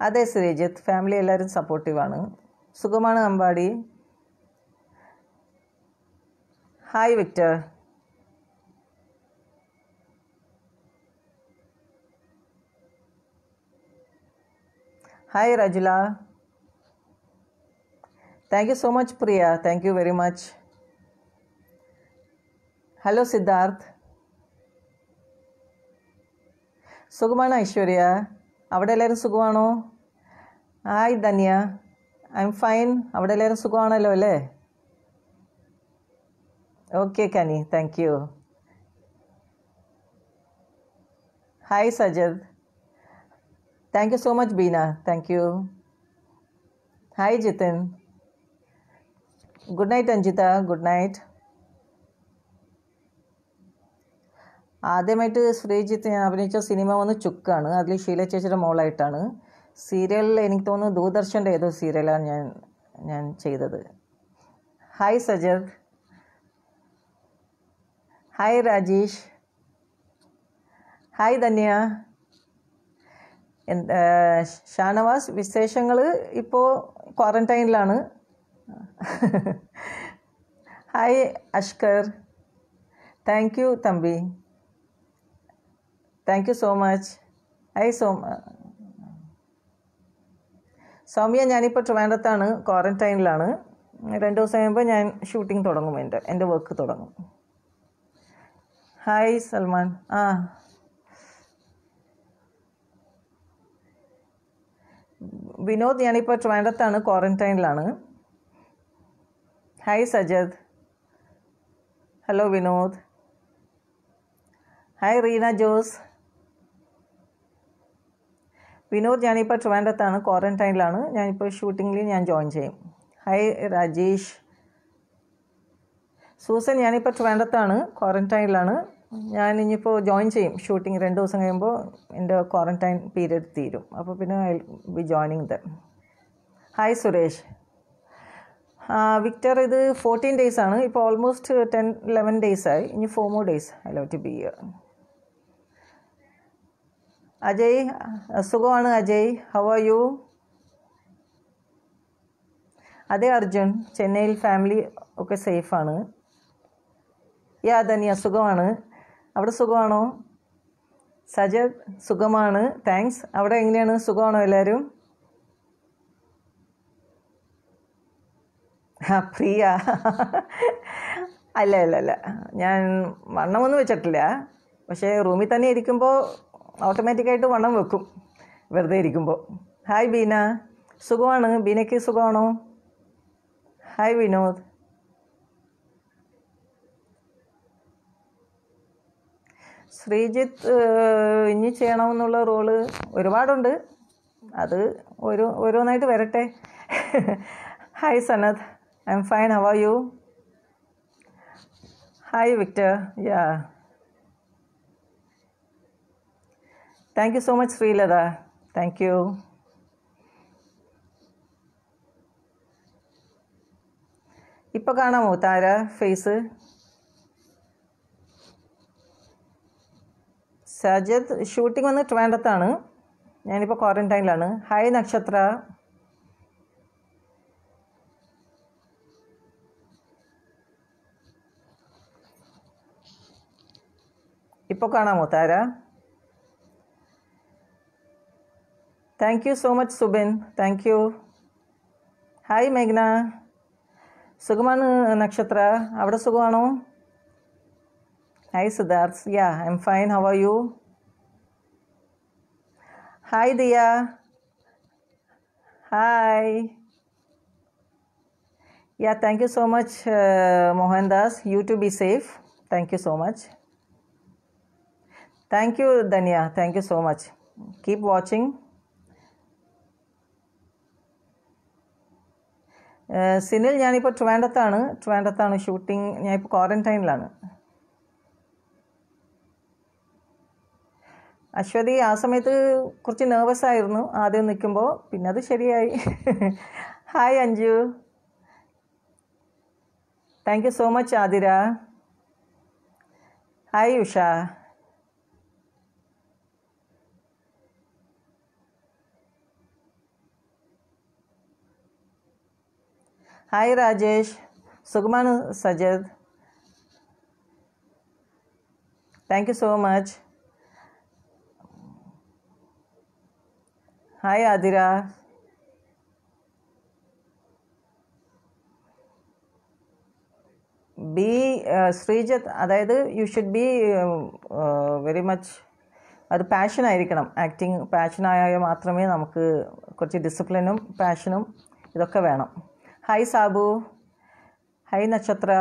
അതെ family family and സപ്പോർട്ടീവാണ് സുഖമാണ് Ambadi. Hi, Victor. Hi, Rajila. Thank you so much, Priya. Thank you very much. Hello, Siddharth. Sugumana Ishwarya. Avadalar Sugumano. Hi, Danya. I'm fine. Avadalar Sugumana Lole. Okay, Kani. Thank you. Hi, Sajad. Thank you so much Beena thank you hi Jithin good night Anjitha good night ആദ്യമായിട്ട് ശ്രീജിത്ത് ഞാൻ അഭിനയിച്ച cinema വന്ന് ചുക്കാണ് അതിൽ ഷീല ചേച്ചിയുടെ മോളായിട്ടാണ് serial എനിക്ക് തോന്നുന്നു ദൂരദർശൻ്റെ ഏതോ സീരിയലാണ് ഞാൻ ഞാൻ ചെയ്തത് hi Sajar hi Rajesh hi Dhanya Shanavas വിശേഷങ്ങൾ ഇപ്പോൾ ക്വാറൻറ്റൈനിലാണ് hi Ashkar thank you Thampi thank you so much hi so Soumya ഞാനിപ്പോൾ ട്രിവാൻഡത്താണ് ക്വാറൻറ്റൈനിലാണ് രണ്ട് ദിവസം കഴിയുമ്പോൾ ഞാൻ ഷൂട്ടിംഗ് തുടങ്ങും എൻ്റെ എൻ്റെ വർക്ക് തുടങ്ങും ഹായ് സൽമാൻ ആ വിനോദ് ഞാനിപ്പോൾ ട്രിവാൻഡത്താണ് ക്വാറൻറ്റൈനിലാണ് hi Sajad hello Vinod hi Reena Jose Vinod ഞാനിപ്പോൾ ട്രിവാൻഡത്താണ് ക്വാറൻറ്റൈനിലാണ് ഞാനിപ്പോൾ ഷൂട്ടിങ്ങിൽ ഞാൻ ജോയിൻ ചെയ്യും ഹായ് രാജേഷ് സൂസൻ ഞാനിപ്പോൾ ട്രിവാൻഡത്താണ് ക്വാറൻറ്റൈനിലാണ് ഞാൻ ഇനിയിപ്പോൾ ജോയിൻ ചെയ്യും ഷൂട്ടിംഗ് രണ്ട് ദിവസം കഴിയുമ്പോൾ എൻ്റെ ക്വാറൻറ്റൈൻ പീരീഡ് തീരും അപ്പോൾ പിന്നെ I be joining the hi Suresh Victor ഇത് ഫോർട്ടീൻ ഡേയ്സ് ആണ് ഇപ്പോൾ ഓൾമോസ്റ്റ് ടെൻ ലെവൻ ഡേയ്സ് ആയി ഇനി four more days I love to be here Ajay സുഖമാണ് അജയ് ഹൗ ആർ യു അതെ അർജുൻ ചെന്നൈയിൽ ഫാമിലി ഒക്കെ സേഫാണ് യാ ധനിയ സുഖമാണ് അവിടെ സുഖമാണോ സജ സുഖമാണ് താങ്ക്സ് അവിടെ എങ്ങനെയാണ് സുഖമാണോ എല്ലാവരും ആ പ്രിയ അല്ല അല്ല അല്ല ഞാൻ വണ്ണമൊന്നും വെച്ചിട്ടില്ല പക്ഷേ റൂമിൽ തന്നെ ഇരിക്കുമ്പോൾ ഓട്ടോമാറ്റിക്കായിട്ട് വണ്ണം വെക്കും വെറുതെ ഇരിക്കുമ്പോൾ ഹായ് ബീന സുഖമാണ് ബീനയ്ക്ക് സുഖമാണോ ഹായ് വിനോദ് ശ്രീജിത്ത് ഇനി ചെയ്യണമെന്നുള്ള റോള് ഒരുപാടുണ്ട് അത് ഓരോ ഓരോന്നായിട്ട് വരട്ടെ hi Sanath I'm fine how are you hi Victor yeah thank you so much Sreelatha thank you ഇപ്പോൾ കാണാമോ താര ഫേസ് സജത് ഷൂട്ടിംഗ് വന്ന് ട്രിവാൻഡത്താണ് ഞാനിപ്പോൾ ക്വാറൻറ്റൈനിലാണ് ഹായ് നക്ഷത്ര ഇപ്പോൾ കാണാമോ Tara thank you so much Subin thank you hi മേഘ്ന സുഖമാണ് നക്ഷത്ര അവിടെ സുഖമാണോ Hi Siddharth. Yeah, I'm fine. How are you? Hi Dia. Hi. Yeah, thank you so much, uh, Mohandas. You too be safe. Thank you so much. Thank you, Danya. Thank you so much. Keep watching. സിനിൽ uh, ഞാനിപ്പോൾ ട്രിവാൻഡത്താണ് ട്രിവാൻഡത്താണ് shooting ഞാനിപ്പോൾ ക്വാറൻറ്റൈനിലാണ് അശ്വതി ആ സമയത്ത് കുറച്ച് nervous ആയിരുന്നു ആദ്യം നിൽക്കുമ്പോൾ പിന്നെ അത് ശരിയായി hi Anju thank you so much Athira hi Usha hi Rajesh സുഖമാണ് Sajad thank you so much hi Athira B Sreejath അതായത് you should be very much അത് പാഷൻ പാഷനായിരിക്കണം ആക്ടിങ് പാഷനായാൽ മാത്രമേ നമുക്ക് കുറച്ച് ഡിസിപ്ലിനും പാഷനും ഇതൊക്കെ വേണം hi Sabu hi Nakshatra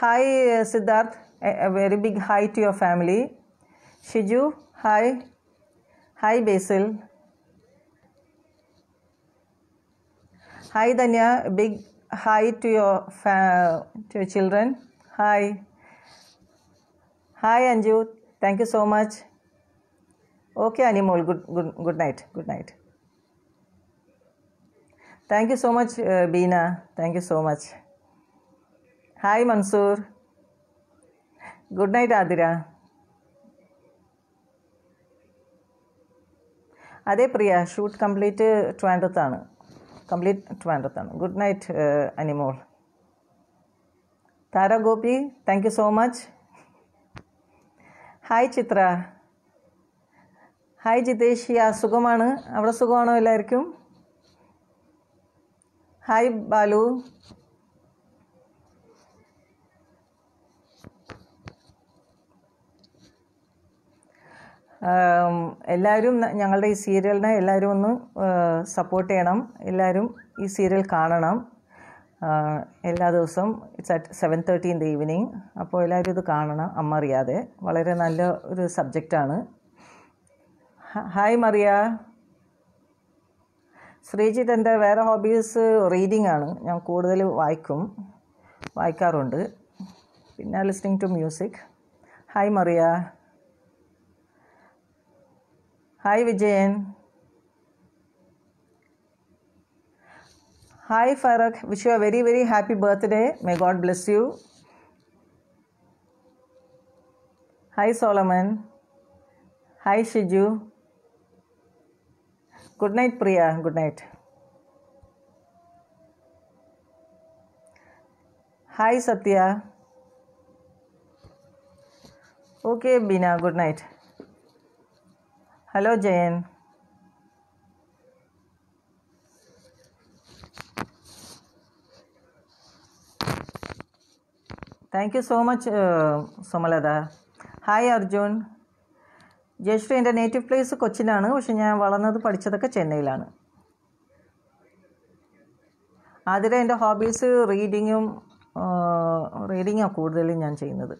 hi Siddharth a very big hi to your family Shiju hi Hi Basil. Hi Danya. Big hi to your to your children. Hi. Hi Anju. Thank you so much. Okay Animal. Good good good night. Good night. Thank you so much, uh, Beena. Thank you so much. Hi Mansoor. Good night, Adira. അതേ Priya shoot complete ട്വാൻഡത്താണ് complete ട്വാൻഡത്താണ് good night Animol Tara Gopi thank you so much hi Chitra hi Jithesh yeah സുഖമാണ് അവിടെ സുഖമാണോ എല്ലാവർക്കും hi Balu എല്ലാവരും ഞങ്ങളുടെ ഈ സീരിയലിനെ എല്ലാവരും ഒന്ന് സപ്പോർട്ട് ചെയ്യണം എല്ലാവരും ഈ സീരിയൽ കാണണം എല്ലാ ദിവസവും it's at seven thirty in the evening അപ്പോൾ എല്ലാവരും ഇത് കാണണം അമ്മ അറിയാതെ വളരെ നല്ല ഒരു സബ്ജക്റ്റാണ് ഹായ് മറിയ ശ്രീജിത്ത് എൻ്റെ വേറെ ഹോബീസ് റീഡിംഗ് ആണ് ഞാൻ കൂടുതൽ വായിക്കും വായിക്കാറുണ്ട് പിന്നെ listening to music hi Mariya Hi Vijayan. Hi Farak, wish you a very very happy birthday. May God bless you. Hi Solomon. Hi Shiju. Good night Priya. Good night. Hi Satya. Okay Bina, good night. Hello Jayan thank you so much Sumalatha hi Arjun Jayasree എൻ്റെ native place കൊച്ചിനാണ് പക്ഷെ ഞാൻ വളർന്നത് പഠിച്ചതൊക്കെ ചെന്നൈയിലാണ് അതിൽ എൻ്റെ hobbies റീഡിങ്ങും റീഡിങ്ങാണ് കൂടുതലും ഞാൻ ചെയ്യുന്നത്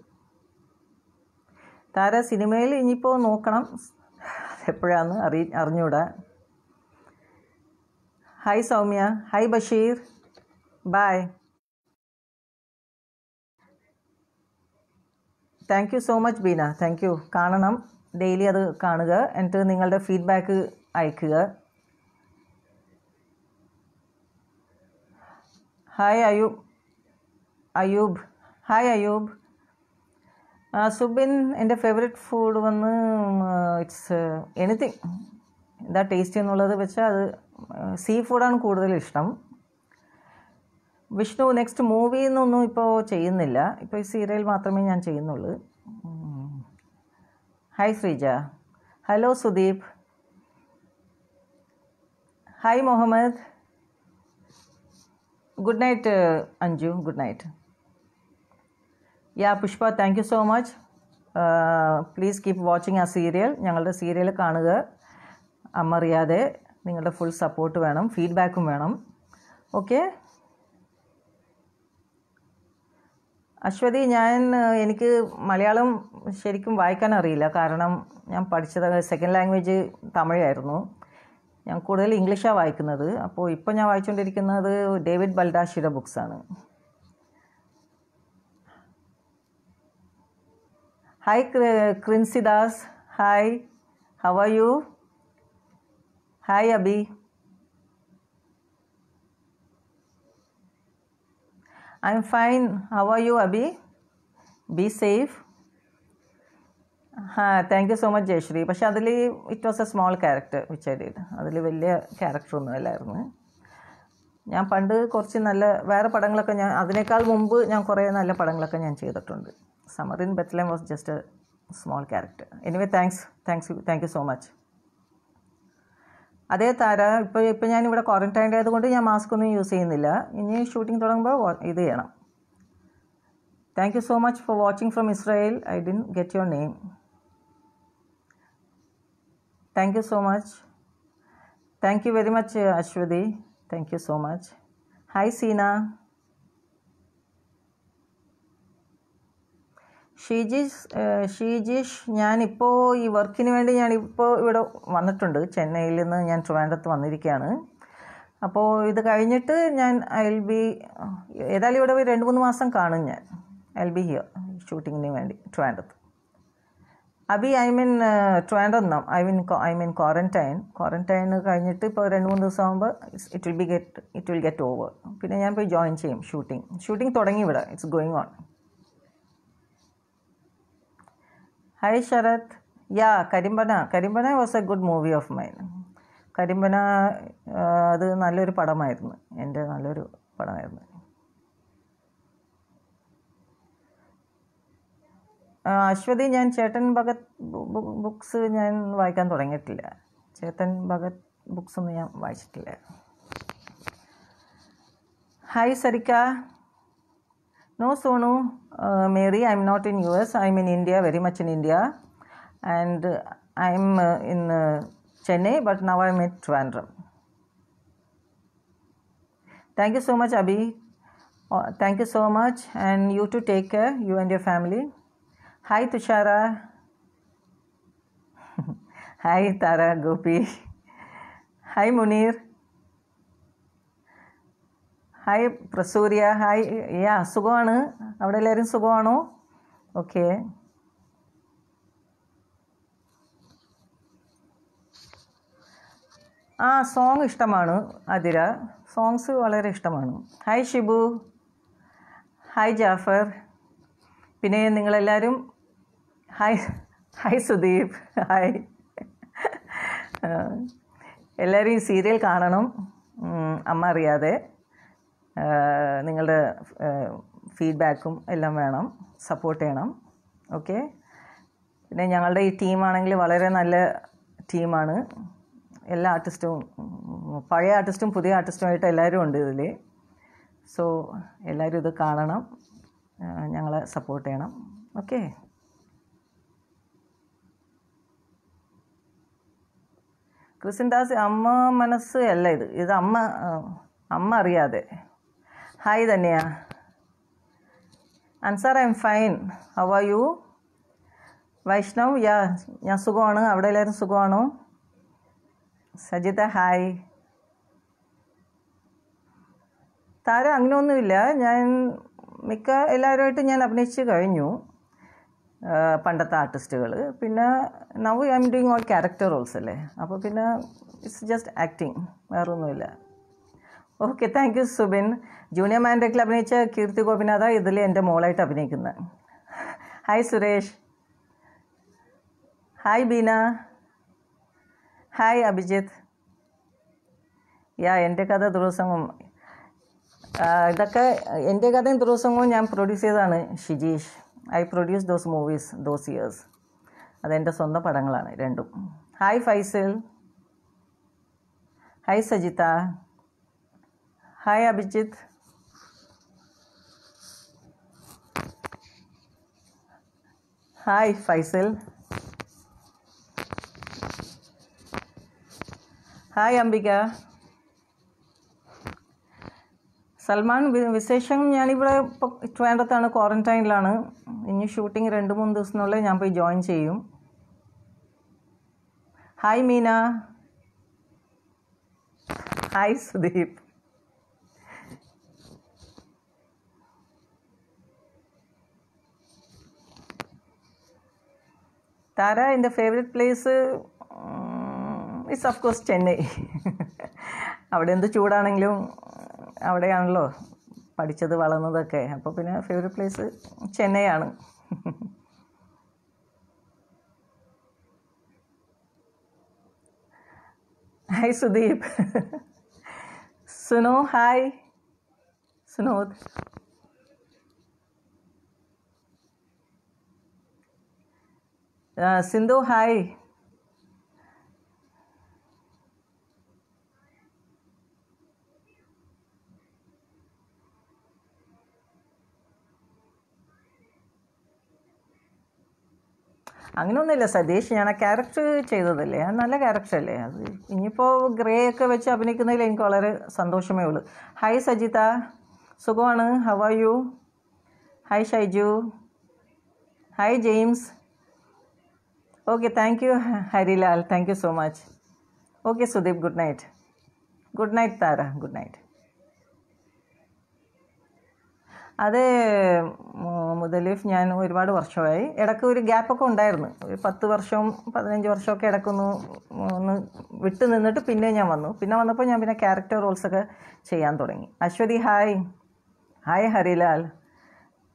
താര സിനിമയിൽ ഇനിയിപ്പോൾ നോക്കണം എപ്പോഴാന്ന് അറി അറിഞ്ഞൂടാ hi Soumya hi Basheer bhai thank you so much Beena thank you കാണണം ഡെയിലി അത് കാണുക എന്നിട്ട് നിങ്ങളുടെ ഫീഡ്ബാക്ക് അയക്കുക ഹായ് അയൂബ് അയൂബ് ഹായ് അയൂബ് സുബിൻ എൻ്റെ ഫേവറേറ്റ് ഫുഡ് വന്ന് ഇറ്റ്സ് എനിത്തിങ് എന്താ ടേസ്റ്റ് എന്നുള്ളത് വെച്ചാൽ അത് സീ ഫുഡാണ് കൂടുതൽ ഇഷ്ടം വിഷ്ണു നെക്സ്റ്റ് മൂവി എന്നൊന്നും ഇപ്പോൾ ചെയ്യുന്നില്ല ഇപ്പോൾ ഈ സീരിയൽ മാത്രമേ ഞാൻ ചെയ്യുന്നുള്ളൂ hi Sreeja hello Sudeep hi Muhammad good night Anju good night yeah Pushpa thank you so much please keep watching ആ സീരിയൽ ഞങ്ങളുടെ സീരിയൽ കാണുക അമ്മറിയാതെ നിങ്ങളുടെ ഫുൾ സപ്പോർട്ട് വേണം ഫീഡ്ബാക്കും വേണം ഓക്കെ അശ്വതി ഞാൻ uh, എനിക്ക് മലയാളം ശരിക്കും വായിക്കാൻ അറിയില്ല കാരണം ഞാൻ പഠിച്ചത് സെക്കൻഡ് ലാംഗ്വേജ് തമിഴായിരുന്നു ഞാൻ കൂടുതൽ ഇംഗ്ലീഷാണ് വായിക്കുന്നത് അപ്പോൾ ഇപ്പോൾ ഞാൻ വായിച്ചുകൊണ്ടിരിക്കുന്നത് ഡേവിഡ് ബൽഡാഷിയുടെ ബുക്സാണ് Hi, Krinsidas. Hi, how are you? Hi, Abhi. I'm fine. How are you, Abhi? Be safe. ഹാ thank you so much Jayasree പക്ഷേ അതിൽ it was a small character which I did അതിൽ വലിയ ക്യാരക്ടറൊന്നും അല്ലായിരുന്നു ഞാൻ പണ്ട് കുറച്ച് നല്ല വേറെ പടങ്ങളൊക്കെ ഞാൻ അതിനേക്കാൾ മുമ്പ് ഞാൻ കുറേ നല്ല പടങ്ങളൊക്കെ ഞാൻ ചെയ്തിട്ടുണ്ട് Summer in was just a small character anyway thanks thanks thanks, thank you so much. അതേ താര ഇപ്പോൾ ഇപ്പോൾ ഞാൻ ഇവിടെ ക്വാറൻറ്റൈൻഡ് ആയതുകൊണ്ട് ഞാൻ മാസ്ക് ഒന്നും യൂസ് ചെയ്യുന്നില്ല ഇനി ഷൂട്ടിംഗ് തുടങ്ങുമ്പോൾ ഇത് ചെയ്യണം thank you so much for watching from Israel I didn't get your name thank you so much thank you very much Aswathy thank you so much hi Seena Sheejeesh Sheejeesh ഞാനിപ്പോൾ ഈ വർക്കിന് വേണ്ടി ഞാനിപ്പോൾ ഇവിടെ വന്നിട്ടുണ്ട് ചെന്നൈയിൽ നിന്ന് ഞാൻ ട്രിവാൻഡ്രത്ത് വന്നിരിക്കുകയാണ് അപ്പോൾ ഇത് കഴിഞ്ഞിട്ട് ഞാൻ ഐ എൽ ബി ഏതായാലും ഇവിടെ രണ്ട് മൂന്ന് മാസം കാണും ഞാൻ ഐ എൽ ബി ഹിയർ ഷൂട്ടിങ്ങിന് വേണ്ടി ട്രിവാൻഡ്രത്ത് Abi I mean Trivandrum I mean I mean quarantine quarantine കഴിഞ്ഞിട്ട് ഇപ്പോൾ രണ്ട് മൂന്ന് ദിവസം ആകുമ്പോൾ it will be get it will get over പിന്നെ ഞാൻ പോയി ജോയിൻ ചെയ്യും ഷൂട്ടിംഗ് ഷൂട്ടിംഗ് തുടങ്ങി ഇവിടെ it's going on hi Sarath yeah Karimpana Karimpana was a good movie of mine Karimpana അത് നല്ലൊരു പടമായിരുന്നു എൻ്റെ നല്ലൊരു പടമായിരുന്നു അശ്വതി ഞാൻ ചേട്ടൻ ഭഗത് ബുക്സ് ഞാൻ വായിക്കാൻ തുടങ്ങിയിട്ടില്ല ചേട്ടൻ ഭഗത് ഒന്നും ഞാൻ വായിച്ചിട്ടില്ല hi Sarika No, so no, uh, Mary, I'm not in US. I'm in India, very much in India, and uh, I'm uh, in uh, Chennai, but now I'm at Trivandrum. Thank you so much, Abhi. Uh, thank you so much, and you too. Take care, you and your family. Hi, Tushara. Hi, Tara Gopi. Hi, Munir. Hi Prasurya hi yeah സുഖമാണ് അവിടെ എല്ലാവരും സുഖമാണോ okay ആ song ഇഷ്ടമാണ് Athira songs വളരെ ഇഷ്ടമാണ് hi Shibu hi Jafar പിന്നെ നിങ്ങളെല്ലാവരും ഹായ് ഹായ് സുദീപ് ഹായ് എല്ലാവരും ഈ സീരിയൽ കാണണം അമ്മ അറിയാതെ നിങ്ങളുടെ ഫീഡ്ബാക്കും എല്ലാം വേണം സപ്പോർട്ട് ചെയ്യണം ഓക്കെ പിന്നെ ഞങ്ങളുടെ ഈ ടീമാണെങ്കിൽ വളരെ നല്ല ടീമാണ് എല്ലാ ആർട്ടിസ്റ്റും പഴയ ആർട്ടിസ്റ്റും പുതിയ ആർട്ടിസ്റ്റുമായിട്ട് എല്ലാവരും ഉണ്ട് ഇതിൽ സോ എല്ലാവരും ഇത് കാണണം ഞങ്ങളെ സപ്പോർട്ട് ചെയ്യണം ഓക്കെ ക്രിസ്റ്റിൻ ദാസ് അമ്മ മനസ്സ് അല്ല ഇത് ഇത് അമ്മ അമ്മ അറിയാതെ ഹായ് തന്നെയാ Ansar I'm fine how are you Vaishnav yeah ഞാൻ സുഖമാണ് അവിടെ എല്ലാവരും സുഖമാണോ സജിത ഹായ് താര അങ്ങനെയൊന്നുമില്ല ഞാൻ മിക്ക എല്ലാവരുമായിട്ട് ഞാൻ അഭിനയിച്ച് കഴിഞ്ഞു പണ്ടത്തെ ആർട്ടിസ്റ്റുകൾ പിന്നെ now I'm doing all character roles അല്ലേ അപ്പോൾ പിന്നെ ഇറ്റ്സ് ജസ്റ്റ് ആക്ടിങ് വേറൊന്നുമില്ല okay thank you Subin junior മാൻഡേക്കിൽ അഭിനയിച്ച കീർത്തി ഗോപിനാഥ ഇതിൽ എൻ്റെ മോളായിട്ട് അഭിനയിക്കുന്നത് hi Suresh hi Beena hi Abhijith yeah എൻ്റെ കഥ ദിവസവും ഇതൊക്കെ എൻ്റെ കഥയും ദിവസവും ഞാൻ പ്രൊഡ്യൂസ് ചെയ്തതാണ് Shijeesh I produce those movies those years അതെൻ്റെ സ്വന്തം പടങ്ങളാണ് രണ്ടും hi Faisal hi Sajitha hi Abhijith hi Faisal hi Ambika Salman വിശേഷം ഞാനിവിടെ ഇപ്പോൾ വേണ്ടത്താണ് ക്വാറൻറ്റൈനിലാണ് ഇനി ഷൂട്ടിംഗ് രണ്ട് മൂന്ന് ദിവസത്തിനുള്ളിൽ ഞാൻ പോയി ജോയിൻ ചെയ്യും ഹായ് മീന ഹായ് സുദീപ് താര എൻ്റെ the place place it's of course Chennai അവിടെ എന്ത് ചൂടാണെങ്കിലും അവിടെയാണല്ലോ പഠിച്ചത് വളർന്നതൊക്കെ അപ്പോൾ പിന്നെ ഫേവറേറ്റ് പ്ലേസ് ചെന്നൈയാണ് hi Sudeep Suno hi Sunod Sindhu hi അങ്ങനെയൊന്നുമില്ല സതീഷ് ഞാൻ ആ ക്യാരക്ടർ ചെയ്തതല്ലേ അത് നല്ല അല്ലേ അത് ഇനിയിപ്പോൾ ഗ്രേ ഒക്കെ വെച്ച് അഭിനയിക്കുന്നതിൽ എനിക്ക് വളരെ സന്തോഷമേ ഉള്ളൂ ഹായ് സജിത സുഖമാണ് how are you hi Shyju hi James okay thank you Harilal thank you so much okay Sudeep good night good night Tara good night അത് മുതലിഫ് ഞാൻ ഒരുപാട് വർഷമായി ഇടയ്ക്ക് ഒരു ഗ്യാപ്പൊക്കെ ഉണ്ടായിരുന്നു ഒരു പത്ത് വർഷവും പതിനഞ്ച് വർഷമൊക്കെ ഇടയ്ക്കൊന്ന് ഒന്ന് വിട്ടു നിന്നിട്ട് പിന്നെ ഞാൻ വന്നു പിന്നെ വന്നപ്പോൾ ഞാൻ പിന്നെ ക്യാരക്ടർ റോൾസൊക്കെ ചെയ്യാൻ തുടങ്ങി Aswathy hi hi Harilal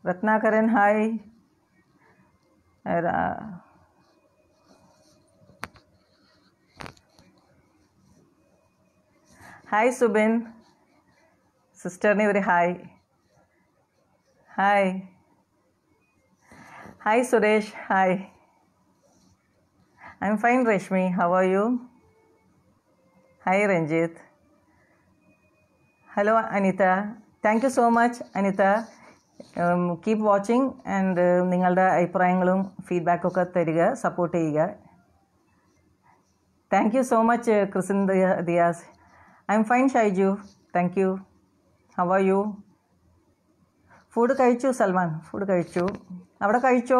Ratnakaran hi hi Subin സിസ്റ്ററിന് ഒരു hi hi hi Suresh hi I'm fine Rashmi how are you hi Ranjith hello Anitha thank you so much Anitha keep watching and നിങ്ങളുടെ അഭിപ്രായങ്ങളും ഫീഡ്ബാക്കൊക്കെ തരിക സപ്പോർട്ട് ചെയ്യുക thank you so much Chrisin Dias I'm fine Shyju thank you how you food കഴിച്ചു Salman food കഴിച്ചു അവിടെ കഴിച്ചോ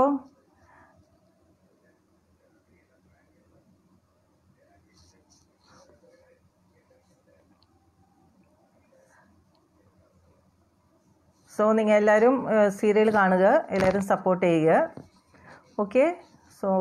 so നിങ്ങൾ എല്ലാവരും സീരിയൽ കാണുക എല്ലാവരും സപ്പോർട്ട് ചെയ്യുക ഓക്കെ സോ